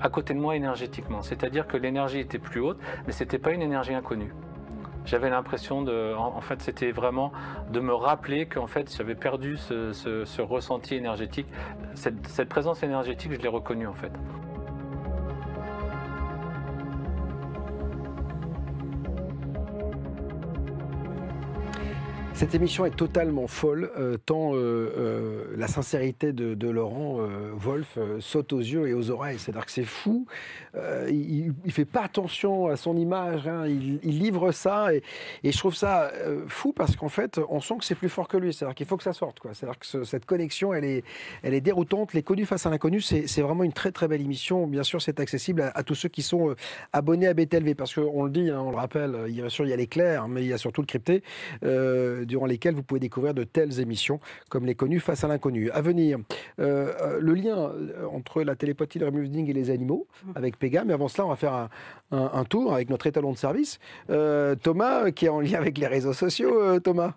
à côté de moi énergétiquement. C'est-à-dire que l'énergie était plus haute, mais ce n'était pas une énergie inconnue. J'avais l'impression de, en, fait, c'était vraiment de me rappeler qu'en fait, j'avais perdu ce, ressenti énergétique. Cette, cette présence énergétique, je l'ai reconnue en fait. Cette émission est totalement folle, euh, tant euh, euh, la sincérité de, Laurent Wolf saute aux yeux et aux oreilles. C'est-à-dire que c'est fou. il ne fait pas attention à son image. Hein. Il, livre ça. Et, et, je trouve ça fou parce qu'en fait, on sent que c'est plus fort que lui. C'est-à-dire qu'il faut que ça sorte. C'est-à-dire que cette connexion, elle est, elle est déroutante. Les connus face à l'inconnu, c'est vraiment une très très belle émission. Bien sûr, c'est accessible à, tous ceux qui sont abonnés à BTLV parce qu'on le dit, hein, on le rappelle, bien sûr, il y a l'éclair, mais il y a surtout le crypté. Euh, durant lesquelles vous pouvez découvrir de telles émissions comme les connues face à l'inconnu. À venir, euh, euh, le lien entre la télépathie, de removing et les animaux mm. avec Pega. Mais avant cela, on va faire un, tour avec notre étalon de service. Thomas, qui est en lien avec les réseaux sociaux, Thomas.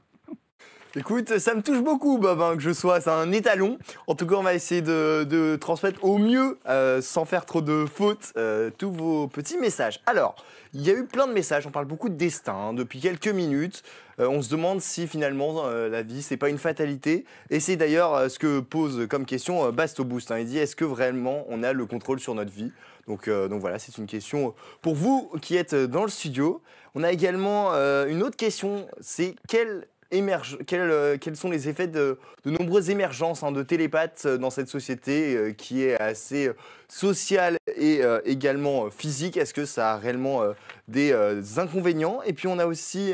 Écoute, ça me touche beaucoup, Bob, hein, que je sois un étalon. En tout cas, on va essayer de, transmettre au mieux, euh, sans faire trop de fautes, euh, tous vos petits messages. Alors, il y a eu plein de messages, on parle beaucoup de destin hein, depuis quelques minutes. Euh, on se demande si finalement la vie c'est pas une fatalité. Et c'est d'ailleurs ce que pose comme question Basto Boost. Hein. Il dit est-ce que vraiment on a le contrôle sur notre vie donc, donc voilà, c'est une question pour vous qui êtes dans le studio. On a également une autre question, c'est quelle... Euh, quels, sont les effets de, nombreuses émergences hein, de télépathes euh, dans cette société euh, qui est assez sociale et également physique Est-ce que ça a réellement des, inconvénients Et puis on a aussi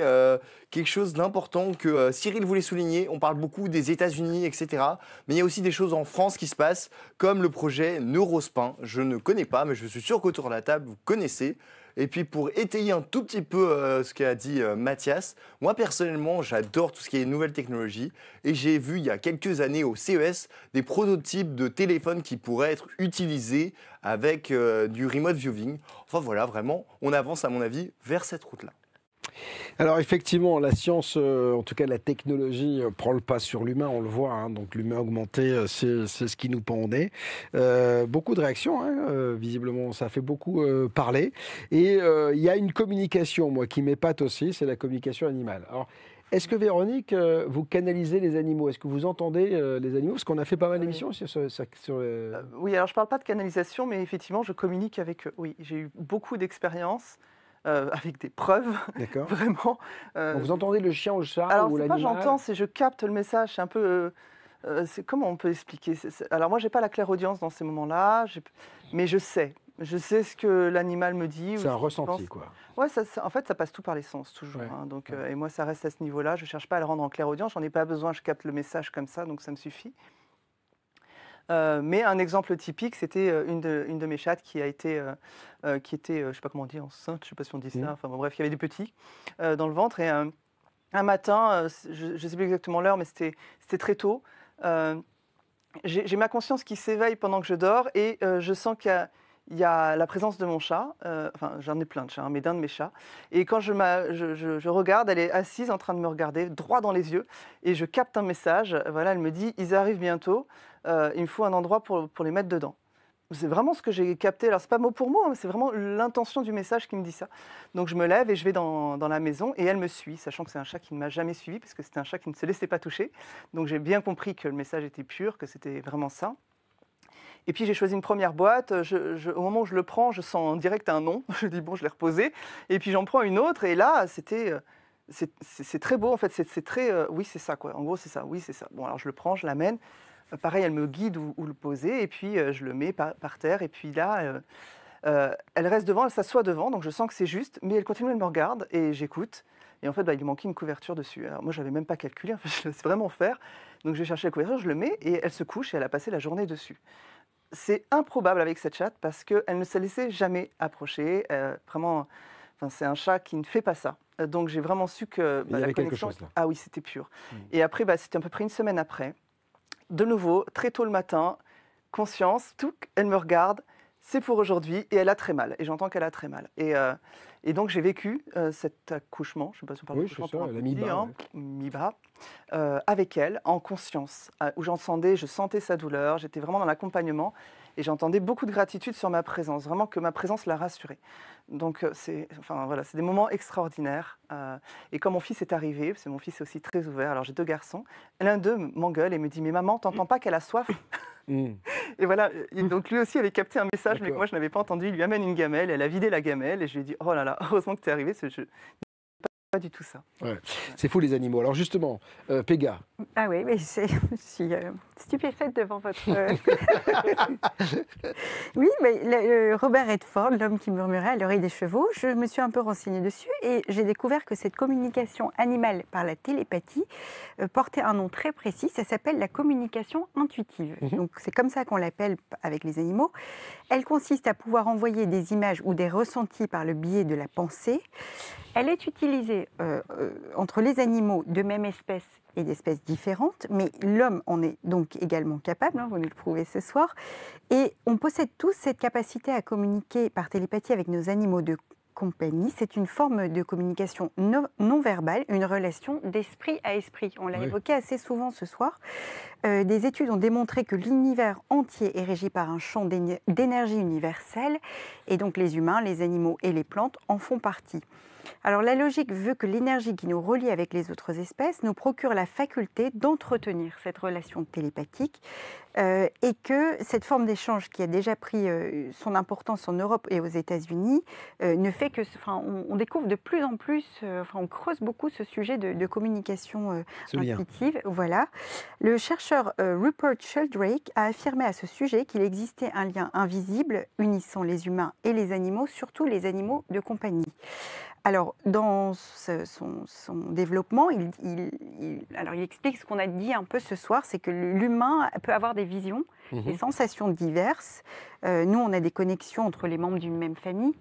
quelque chose d'important que Cyril voulait souligner. On parle beaucoup des États-Unis, etc. Mais il y a aussi des choses en France qui se passent, comme le projet Neurospin. Je ne connais pas, mais je suis sûr qu'autour de la table, vous connaissez. Et puis pour étayer un tout petit peu euh, ce qu'a dit euh, Mathias, moi personnellement j'adore tout ce qui est nouvelles technologies et j'ai vu il y a quelques années au CES des prototypes de téléphones qui pourraient être utilisés avec euh, du remote viewing. Enfin voilà, vraiment, on avance à mon avis vers cette route-là. Alors effectivement, la science, euh, en tout cas la technologie, euh, prend le pas sur l'humain, on le voit. Hein. donc l'humain augmenté, euh, c'est ce qui nous pendait. beaucoup de réactions, hein. visiblement, ça fait beaucoup parler. Et il y a une communication, moi, qui m'épate aussi, c'est la communication animale. Alors, est-ce que Véronique, vous canalisez les animaux Est-ce que vous entendez les animaux Parce qu'on a fait pas mal d'émissions sur, Oui, alors je ne parle pas de canalisation, mais effectivement, je communique avec eux. Oui, j'ai eu beaucoup d'expériences. Euh, avec des preuves. D'accord. vraiment. Euh, vous entendez le chien au chat ou l'animal Alors, j'entends, c'est je capte le message. C'est un peu. Euh, c'est comment on peut expliquer Alors, moi, j'ai pas la claire audience dans ces moments-là, mais je sais. Je sais ce que l'animal me dit. C'est un ressenti, quoi. Ouais, en fait, ça passe tout par les sens, toujours. Hein, donc, et moi, ça reste à ce niveau-là. Je cherche pas à le rendre en claire audience. J'en ai pas besoin. Je capte le message comme ça, donc ça me suffit. Euh, mais un exemple typique, c'était euh, une de, mes chattes qui a été, euh, qui était, je sais pas comment on dit, enceinte, je sais pas si on dit ça, mm. enfin bref, il y avait des petits dans le ventre. Et un, matin, je ne sais plus exactement l'heure, mais c'était très tôt, j'ai ma conscience qui s'éveille pendant que je dors et je sens qu'il y a la présence de mon chat, enfin j'en ai plein de chats, hein, mais d'un de mes chats. Et quand je, je, regarde, elle est assise en train de me regarder droit dans les yeux et je capte un message. Voilà, elle me dit ils arrivent bientôt. Euh, il me faut un endroit pour, les mettre dedans. C'est vraiment ce que j'ai capté. Alors, ce pas mot pour mot, hein, c'est vraiment l'intention du message qui me dit ça. Donc, je me lève et je vais dans, la maison et elle me suit, sachant que c'est un chat qui ne m'a jamais suivi, parce que c'était un chat qui ne se laissait pas toucher. Donc, j'ai bien compris que le message était pur, que c'était vraiment ça. Et puis j'ai choisi une première boîte. au moment où je le prends, je sens en direct un nom. Je dis bon, je l'ai reposé. Et puis j'en prends une autre. Et là, c'était euh, c'est très beau en fait, c'est très, euh, oui c'est ça quoi, en gros c'est ça, oui c'est ça. Bon alors je le prends, je l'amène, euh, pareil elle me guide où, le poser et puis euh, je le mets par, terre et puis là elle reste devant, elle s'assoit devant donc je sens que c'est juste, mais elle continue, elle me regarde et j'écoute et en fait bah, il manquait une couverture dessus. Alors moi n'avais même pas calculé, en fait, je sais vraiment faire, donc je vais chercher la couverture, je le mets et elle se couche et elle a passé la journée dessus. C'est improbable avec cette chatte parce qu'elle ne s'est laissée jamais approcher, vraiment, c'est un chat qui ne fait pas ça. Euh, donc j'ai vraiment su que bah, la connexion. Chose, ah oui, c'était pur. Hmm. Et après, bah, c'était à peu près une semaine après. De nouveau, très tôt le matin, conscience, tout, elle me regarde, c'est pour aujourd'hui, et elle a très mal. Et j'entends qu'elle a très mal. Et, euh, et donc j'ai vécu euh, cet accouchement, je ne sais pas si on parle oui, d'accouchement, avec elle, en conscience, où j'entendais, je sentais sa douleur, j'étais vraiment dans l'accompagnement. Et j'entendais beaucoup de gratitude sur ma présence, vraiment que ma présence la rassurait. Donc euh, c'est enfin, voilà, des moments extraordinaires. Euh, et quand mon fils est arrivé, parce que mon fils est aussi très ouvert, alors j'ai deux garçons, l'un d'eux m'engueule et me dit Mais maman, t'entends pas qu'elle a soif mm. Et voilà, donc lui aussi avait capté un message, mais moi je n'avais pas entendu. Il lui amène une gamelle, elle a vidé la gamelle, et je lui ai dit Oh là là, heureusement que tu es arrivé, ce pas du tout ça. C'est fou les animaux. Alors justement, euh, Péga. Ah oui, mais je suis euh, stupéfaite devant votre... Euh, oui, mais Robert Redford, l'homme qui murmurait à l'oreille des chevaux, je me suis un peu renseignée dessus et j'ai découvert que cette communication animale par la télépathie portait un nom très précis, ça s'appelle la communication intuitive. Mhm. Donc c'est comme ça qu'on l'appelle avec les animaux. Elle consiste à pouvoir envoyer des images ou des ressentis par le biais de la pensée. Elle est utilisée euh, euh, entre les animaux de même espèce et d'espèces différentes, mais l'homme en est donc également capable, on hein, vous nous le prouvez ce soir, et on possède tous cette capacité à communiquer par télépathie avec nos animaux de compagnie. C'est une forme de communication non, verbale, une relation d'esprit à esprit. On l'a évoqué assez souvent ce soir. Euh, des études ont démontré que l'univers entier est régi par un champ d'énergie universelle, et donc les humains, les animaux et les plantes en font partie. Alors la logique veut que l'énergie qui nous relie avec les autres espèces nous procure la faculté d'entretenir cette relation télépathique euh, et que cette forme d'échange qui a déjà pris euh, son importance en Europe et aux États-Unis euh, ne fait que, enfin, on, découvre de plus en plus, on creuse beaucoup ce sujet de, communication intuitive. Voilà. Le chercheur Rupert Sheldrake a affirmé à ce sujet qu'il existait un lien invisible unissant les humains et les animaux, surtout les animaux de compagnie. Alors, dans son, développement, il, explique ce qu'on a dit un peu ce soir, c'est que l'humain peut avoir des visions, mhm. des sensations diverses. Euh, nous, on a des connexions entre les membres d'une même famille.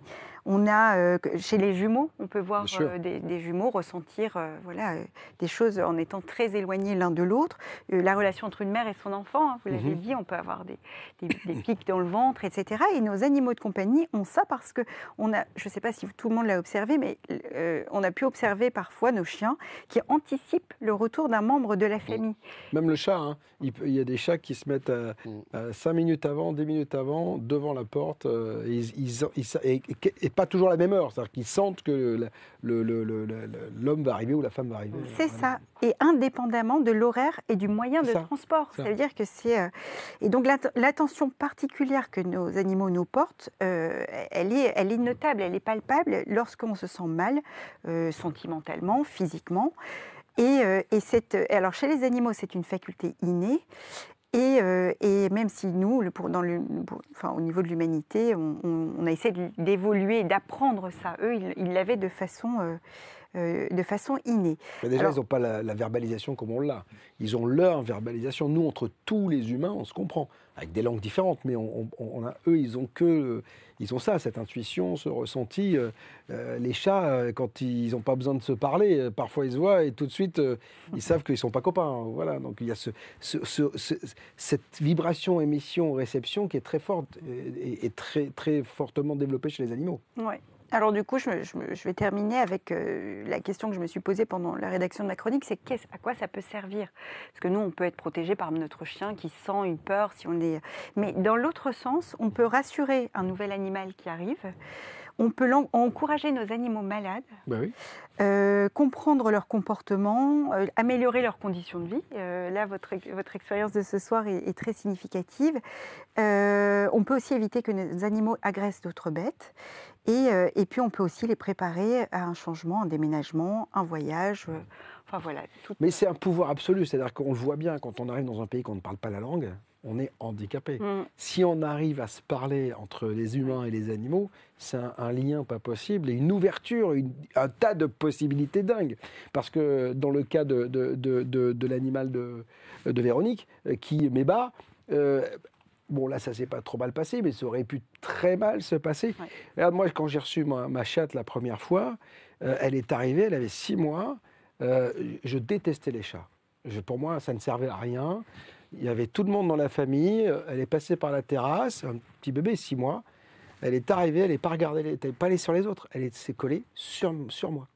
On a euh, chez les jumeaux, on peut voir euh, des, jumeaux ressentir euh, voilà, des choses en étant très éloignés l'un de l'autre. la relation entre une mère et son enfant, hein, vous l'avez mhm. dit, on peut avoir des, pics dans le ventre, etc. Et nos animaux de compagnie ont ça parce que on a, je ne sais pas si tout le monde l'a observé, mais on a pu observer parfois nos chiens qui anticipent le retour d'un membre de la famille. Même le chat, hein, il, y a des chats qui se mettent mm. cinq 5 minutes avant, 10 minutes avant, devant la porte, pas toujours la même heure. C'est-à-dire qu'ils sentent que l'homme va arriver ou la femme va arriver. C'est ça. Et indépendamment de l'horaire et du moyen de transport. Ça. à veut dire que c'est. Euh, et donc l'attention particulière que nos animaux nous portent, euh, elle, est, elle est notable, elle est palpable lorsqu'on se sent mal, euh, sentimentalement, physiquement. Et, et cette, alors chez les animaux, c'est une faculté innée. Euh, et, même si nous, au niveau de l'humanité, on, a essayé d'évoluer, d'apprendre ça, eux, ils l'avaient de façon... Euh, euh, de façon innée. déjà, ils n'ont pas la, verbalisation comme on l'a. Ils ont leur verbalisation. Nous, entre tous les humains, on se comprend, avec des langues différentes, mais a, eux, ils ont que ils ont ça, cette intuition, ce ressenti. Euh, euh, les chats, euh, quand ils n'ont pas besoin de se parler, parfois ils se voient et tout de suite, ils savent qu'ils ne sont pas copains. Hein, voilà, donc il y a ce, cette vibration, émission, réception qui est très forte et, très, très fortement développée chez les animaux. Ouais. Alors du coup, je, vais terminer avec euh, la question que je me suis posée pendant la rédaction de ma chronique, c'est à quoi ça peut servir Parce que nous, on peut être protégé par notre chien qui sent une peur si on est... Mais dans l'autre sens, on peut rassurer un nouvel animal qui arrive, on peut encourager nos animaux malades, bah euh, comprendre leur comportement, euh, améliorer leurs conditions de vie. là, votre, expérience de ce soir est, est très significative. on peut aussi éviter que nos animaux agressent d'autres bêtes. Euh, et, puis on peut aussi les préparer à un changement, un déménagement, un voyage. Euh, voilà. Tout... Mais euh, c'est un pouvoir absolu, c'est-à-dire qu'on le voit bien quand on arrive dans un pays qu'on ne parle pas la langue, on est handicapé. Mm. Si on arrive à se parler entre les humains et les animaux, c'est un, lien pas possible et une ouverture, un tas de possibilités dingues. Parce que dans le cas de, de, l'animal de, Véronique, qui m'ébat, euh, Bon, là, ça s'est pas trop mal passé, mais ça aurait pu très mal se passer. Regarde, moi, quand j'ai reçu ma, chatte la première fois, euh, elle est arrivée, elle avait six mois. Euh, je détestais les chats. pour moi, ça ne servait à rien. Il y avait tout le monde dans la famille. Elle est passée par la terrasse, un petit bébé, six mois. Elle est arrivée, elle n'est pas regardée, elle pas allée sur les autres. Elle s'est collée sur, sur moi.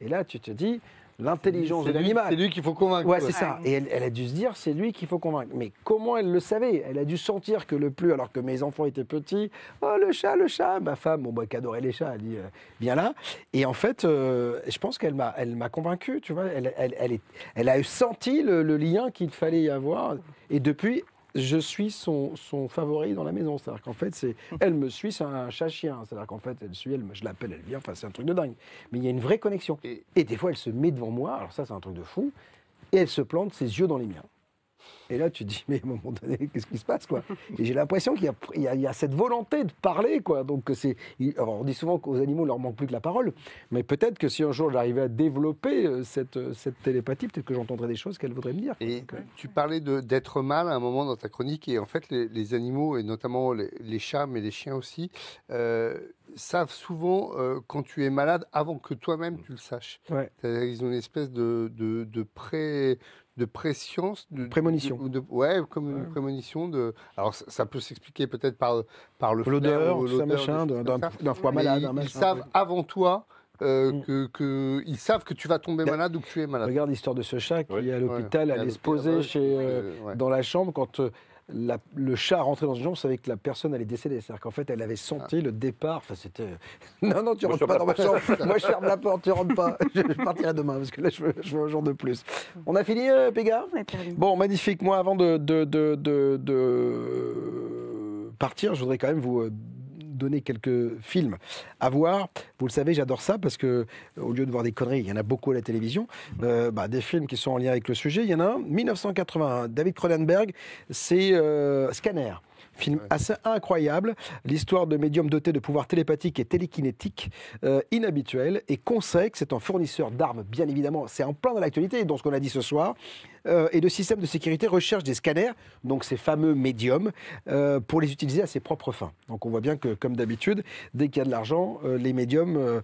Et là, tu te dis, l'intelligence de l'animal. C'est lui qu'il faut convaincre. Ouais, c'est ça. Et elle, a dû se dire, c'est lui qu'il faut convaincre. Mais comment elle le savait Elle a dû sentir que le plus, alors que mes enfants étaient petits, oh le chat, le chat. Ma femme, bon, bah, qui les chats, elle dit, euh, viens là. Et en fait, euh, je pense qu'elle m'a, elle m'a convaincu. Tu vois, elle, a senti le lien qu'il fallait y avoir. Et depuis, je suis son, favori dans la maison. C'est-à-dire qu'en fait, c'est, hmm. elle me suit, c'est un chat-chien. C'est-à-dire qu'en fait, elle suit, elle, je l'appelle, elle vient, enfin, c'est un truc de dingue. Mais il y a une vraie connexion. et des fois, elle se met devant moi, alors ça, c'est un truc de fou, et elle se plante ses yeux dans les miens. Et là, tu te dis, mais à un moment donné, qu'est-ce qui se passe, quoi Et j'ai l'impression qu'il y, a cette volonté de parler, quoi. Donc, c'est, on dit souvent qu'aux animaux, il leur manque plus que la parole, mais peut-être que si un jour j'arrivais à développer euh, cette, euh, cette télépathie, peut-être que j'entendrais des choses qu'elle voudrait me dire. Et euh, tu parlais d'être mal à un moment dans ta chronique, et en fait, les, animaux, et notamment les, chats, mais les chiens aussi, savent souvent quand tu es malade avant que toi-même tu le saches. Ouais. Ils ont une espèce de, de pré de préscience, de prémonition. De, de, ouais, comme une prémonition de. Alors ça, peut s'expliquer peut-être par par le l'odeur, ça machin, d'un froid malade. Ils, savent avant toi. Euh, mm. que, ils savent que tu vas tomber bah, malade ou que tu es malade. Regarde l'histoire de ce chat qui est à l'hôpital, à lesposer se poser chez, euh, dans la chambre quand euh, le chat rentré dans une chambre savait que la personne allait décéder. C'est-à-dire qu'en fait, elle avait senti ah. le départ. Enfin, c'était. Non, non, tu rentres pas dans ma chambre. Moi, je ferme la porte, tu rentres pas. Je, partirai demain parce que là, je veux, un jour de plus. On a fini, euh, Bon, magnifique. Moi, avant de, de, de, de partir, je voudrais quand même vous euh, donner quelques films à voir. Vous le savez, j'adore ça parce que euh, au lieu de voir des conneries, il y en a beaucoup à la télévision. Euh, bah, des films qui sont en lien avec le sujet. Il y en a un, 1981, David Cronenberg, c'est euh, Scanner. Film assez incroyable. L'histoire de médiums doté de pouvoirs télépathiques et télékinétiques euh, inhabituels. Et que c'est un fournisseur d'armes, bien évidemment. C'est en plein dans l'actualité, dans ce qu'on a dit ce soir. Euh, et de systèmes de sécurité recherche des scanners, donc ces fameux médiums, euh, pour les utiliser à ses propres fins. Donc on voit bien que, comme d'habitude, dès qu'il y a de l'argent, les médiums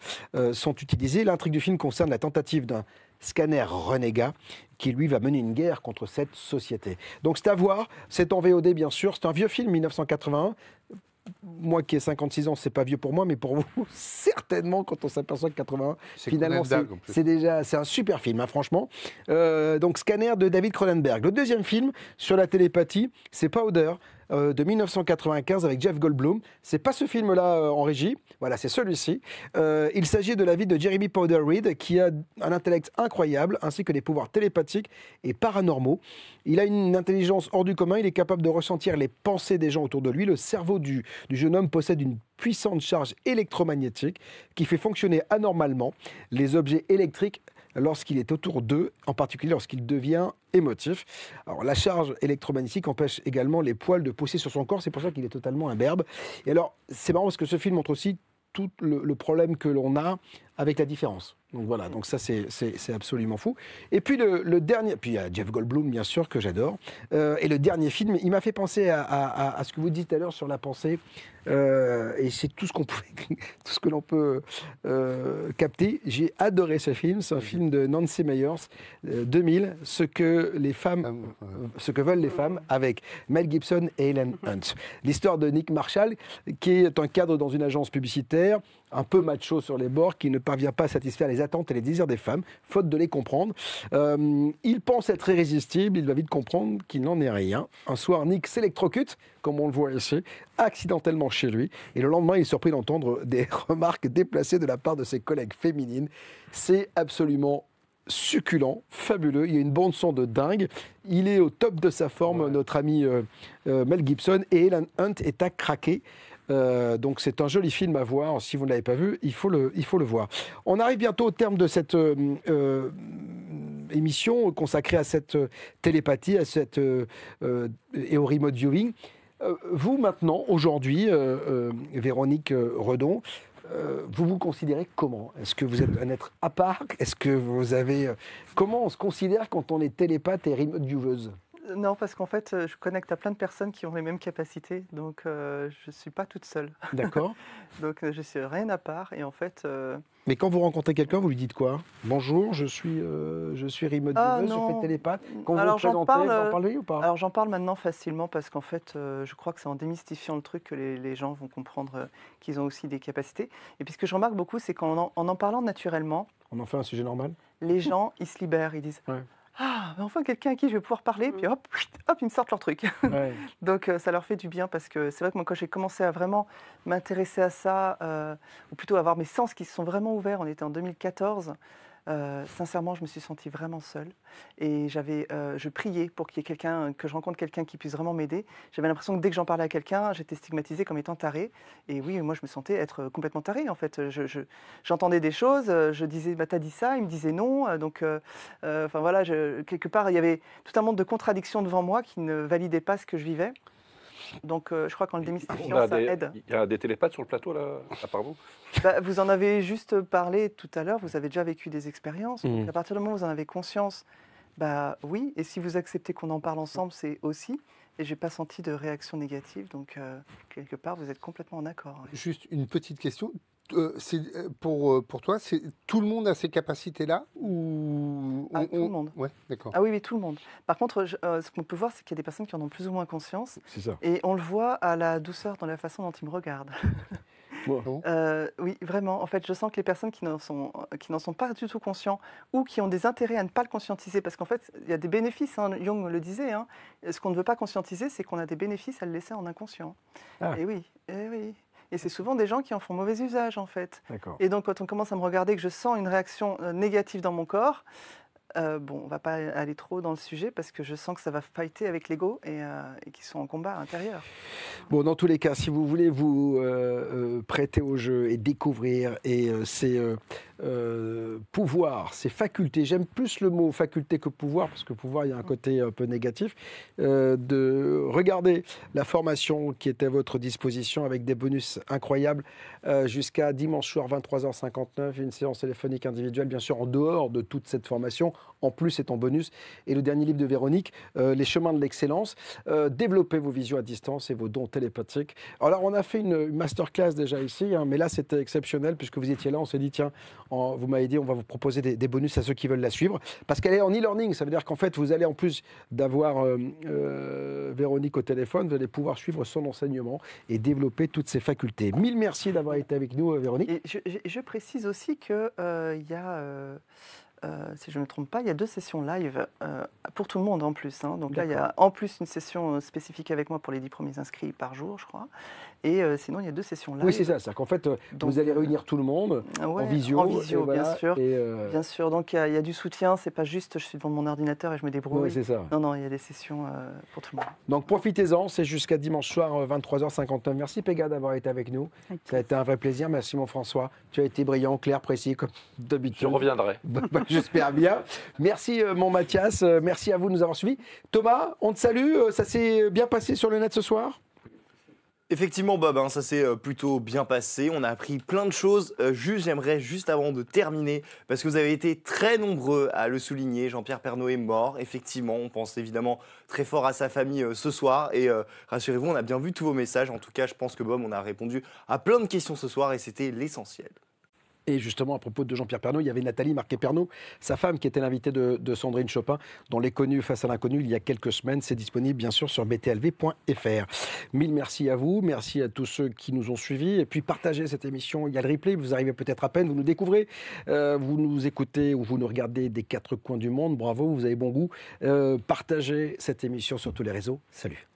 sont utilisés. L'intrigue du film concerne la tentative d'un scanner renégat qui lui va mener une guerre contre cette société. Donc c'est à voir, c'est en VOD bien sûr, c'est un vieux film 1981. Moi qui ai 56 ans, c'est pas vieux pour moi, mais pour vous, certainement, quand on s'aperçoit que 81, finalement, c'est déjà c'est un super film, hein, franchement. Euh, donc, Scanner de David Cronenberg. Le deuxième film sur la télépathie, c'est Powder, euh, de 1995 avec Jeff Goldblum. C'est pas ce film-là euh, en régie, voilà, c'est celui-ci. Euh, il s'agit de la vie de Jeremy Powder Reed, qui a un intellect incroyable, ainsi que des pouvoirs télépathiques et paranormaux. Il a une intelligence hors du commun, il est capable de ressentir les pensées des gens autour de lui. Le cerveau du, du jeune homme possède une puissante charge électromagnétique qui fait fonctionner anormalement les objets électriques lorsqu'il est autour d'eux, en particulier lorsqu'il devient émotif. Alors, la charge électromagnétique empêche également les poils de pousser sur son corps, c'est pour ça qu'il est totalement imberbe. Et alors, c'est marrant parce que ce film montre aussi tout le, le problème que l'on a avec la différence. Donc voilà, donc ça c'est absolument fou. Et puis le, dernier, puis il y a Jeff Goldblum bien sûr que j'adore. Euh, et le dernier film, il m'a fait penser à, ce que vous dites tout à l'heure sur la pensée. Euh, et c'est tout ce qu'on pouvait, tout ce que l'on peut euh, capter. J'ai adoré ce film. C'est un film de Nancy Meyers, 2000. Ce que les femmes, ce que veulent les femmes, avec Mel Gibson et Helen Hunt. L'histoire de Nick Marshall, qui est un cadre dans une agence publicitaire un peu macho sur les bords qui ne parvient pas à satisfaire les attentes et les désirs des femmes, faute de les comprendre. Euh, il pense être irrésistible, il va vite comprendre qu'il n'en est rien. Un soir, Nick s'électrocute, comme on le voit ici, accidentellement chez lui, et le lendemain, il est surpris d'entendre des remarques déplacées de la part de ses collègues féminines. C'est absolument succulent, fabuleux. Il y a une bande son de dingue. Il est au top de sa forme, notre ami euh, euh, Mel Gibson. Et Ellen Hunt est à craquer. Euh, donc c'est un joli film à voir. Si vous ne l'avez pas vu, il faut, le, il faut le voir. On arrive bientôt au terme de cette euh, euh, émission consacrée à cette télépathie, à cette et au remote viewing. vous maintenant, aujourd'hui, Véronique Redon, vous vous considérez comment Est-ce que vous êtes un être à part Est-ce que vous avez comment on se considère quand on est télépathe et remote vieweuse non, parce qu'en fait, euh, je connecte à plein de personnes qui ont les mêmes capacités, donc euh, je ne suis pas toute seule. D'accord. donc euh, je ne suis rien à part, et en fait... Mais quand vous rencontrez quelqu'un, vous lui dites quoi Bonjour, je suis, je suis remote ah, je fais télépathe. Quand alors, vous parle, vous en parlez ou pas Alors j'en parle maintenant facilement, parce qu'en fait, je crois que c'est en démystifiant le truc que les, gens vont comprendre qu'ils ont aussi des capacités. Et puis ce que je remarque beaucoup, c'est qu'en en, parlant naturellement... On en fait un sujet normal les gens, ils se libèrent, ils disent ah, mais enfin quelqu'un à qui je vais pouvoir parler, puis mm. hop, hop, ils me sortent leur truc. Donc euh, ça leur fait du bien parce que c'est vrai que moi quand j'ai commencé à vraiment m'intéresser à ça, euh, ou plutôt avoir mes sens qui se sont vraiment ouverts, on était en 2014, euh, sincèrement, je me suis sentie vraiment seule et j'avais, euh, je priais pour qu'il y ait quelqu'un, que je rencontre quelqu'un qui puisse vraiment m'aider. J'avais l'impression que dès que j'en parlais à quelqu'un, j'étais stigmatisée comme étant tarée. Et oui, moi, je me sentais être euh, complètement tarée en fait. j'entendais des choses, je disais, bah t'as dit ça, il me disait non. Donc, enfin voilà, quelque part, il y avait tout un monde de contradictions devant moi qui ne validaient pas ce que je vivais. Donc euh, je crois qu'en le démystifiant, ça aide. Il y a des télépathes sur le plateau, là, à part vous bah, Vous en avez juste parlé tout à l'heure, vous avez déjà vécu des expériences. Mmh. à partir du moment où vous en avez conscience, bah oui, et si vous acceptez qu'on en parle ensemble, c'est aussi. Et j'ai pas senti de réaction négative, donc euh, quelque part, vous êtes complètement en accord. Hein. Juste une petite question. Euh, euh, pour, euh, pour toi, tout le monde a ces capacités-là ou ah, Tout le monde. d'accord. Ah oui, mais tout le monde. Par contre, ce qu'on peut voir, c'est qu'il y a des personnes qui en ont plus ou moins conscience. Et on le voit à la douceur dans la façon dont ils me regardent. oui, vraiment. En fait, je sens que les personnes qui n'en sont, qui n'en sont pas du tout conscients ou qui ont des intérêts à ne pas le conscientiser, parce qu'en fait, il y a des bénéfices. Hein, Jung le disait. Hein. ce qu'on ne veut pas conscientiser, c'est qu'on a des bénéfices à le laisser en inconscient. Ah. Et oui, et oui. Et c'est souvent des gens qui en font mauvais usage, en fait. Et donc, quand on commence à me regarder, que je sens une réaction euh, négative dans mon corps, euh, bon, on va pas aller trop dans le sujet parce que je sens que ça va fighter avec l'ego et, euh, qu'ils sont en combat intérieur. Bon, dans tous les cas, si vous voulez vous euh, prêter au jeu et découvrir, et c'est euh, pouvoir, ses facultés, j'aime plus le mot faculté que pouvoir, parce que pouvoir, il y a un côté un peu négatif, euh, de regarder la formation qui était à votre disposition avec des bonus incroyables euh, jusqu'à dimanche soir 23h59, une séance téléphonique individuelle, bien sûr, en dehors de toute cette formation, en plus et en bonus. Et le dernier livre de Véronique, Les chemins de l'excellence, développer vos visions à distance et vos dons télépathiques. Alors, on a fait une masterclass déjà ici, hein, mais là, c'était exceptionnel, puisque vous étiez là, on s'est dit, tiens, vous m'avez dit, on va vous proposer des, bonus à ceux qui veulent la suivre. Parce qu'elle est en e-learning, ça veut dire qu'en fait, vous allez en plus d'avoir euh, euh, Véronique au téléphone, vous allez pouvoir suivre son enseignement et développer toutes ses facultés. Mille merci d'avoir été avec nous, euh, Véronique. je, précise aussi qu'il y a... si je ne me trompe pas, il y a deux sessions live pour tout le monde en plus. Hein. Donc là, il y a en plus une session spécifique avec moi pour les 10 premiers inscrits par jour, je crois. Et euh, sinon, il y a deux sessions là. Oui, c'est ça. C'est-à-dire qu'en fait, euh, vous allez euh, réunir tout le monde en visio. En visio, bien sûr. Bien sûr. Donc, il y, a du soutien. C'est pas juste je suis devant mon ordinateur et je me débrouille. Oui, c'est ça. Non, non, il y a des sessions pour tout le monde. Donc, profitez-en. C'est jusqu'à dimanche soir, 23h59. Merci, Pega, d'avoir été avec nous. Ça a été un vrai plaisir. Merci, mon François. Tu as été brillant, clair, précis, comme d'habitude. Je reviendrai. Bah, bah, j'espère bien. Merci, mon Mathias. merci à vous de nous avoir suivis. Thomas, on te salue. ça s'est bien passé sur le net ce soir Effectivement, Bob, hein, ça s'est euh, plutôt bien passé. On a appris plein de choses. Euh, juste, j'aimerais juste avant de terminer, parce que vous avez été très nombreux à le souligner, Jean-Pierre Pernaud est mort. Effectivement, on pense évidemment très fort à sa famille euh, ce soir. Et rassurez-vous, on a bien vu tous vos messages. En tout cas, je pense que Bob, on a répondu à plein de questions ce soir et c'était l'essentiel. Et justement, à propos de Jean-Pierre Pernaud, il y avait Nathalie Marquet-Pernaud, sa femme, qui était l'invitée de, Sandrine Chopin, dont Les Connus face à l'inconnu il y a quelques semaines. C'est disponible, bien sûr, sur btlv.fr. Mille merci à vous, merci à tous ceux qui nous ont suivis. Et puis, partagez cette émission. Il y a le replay, vous arrivez peut-être à peine, vous nous découvrez, euh, vous nous écoutez ou vous nous regardez des quatre coins du monde. Bravo, vous avez bon goût. Euh, partagez cette émission sur tous les réseaux. Salut.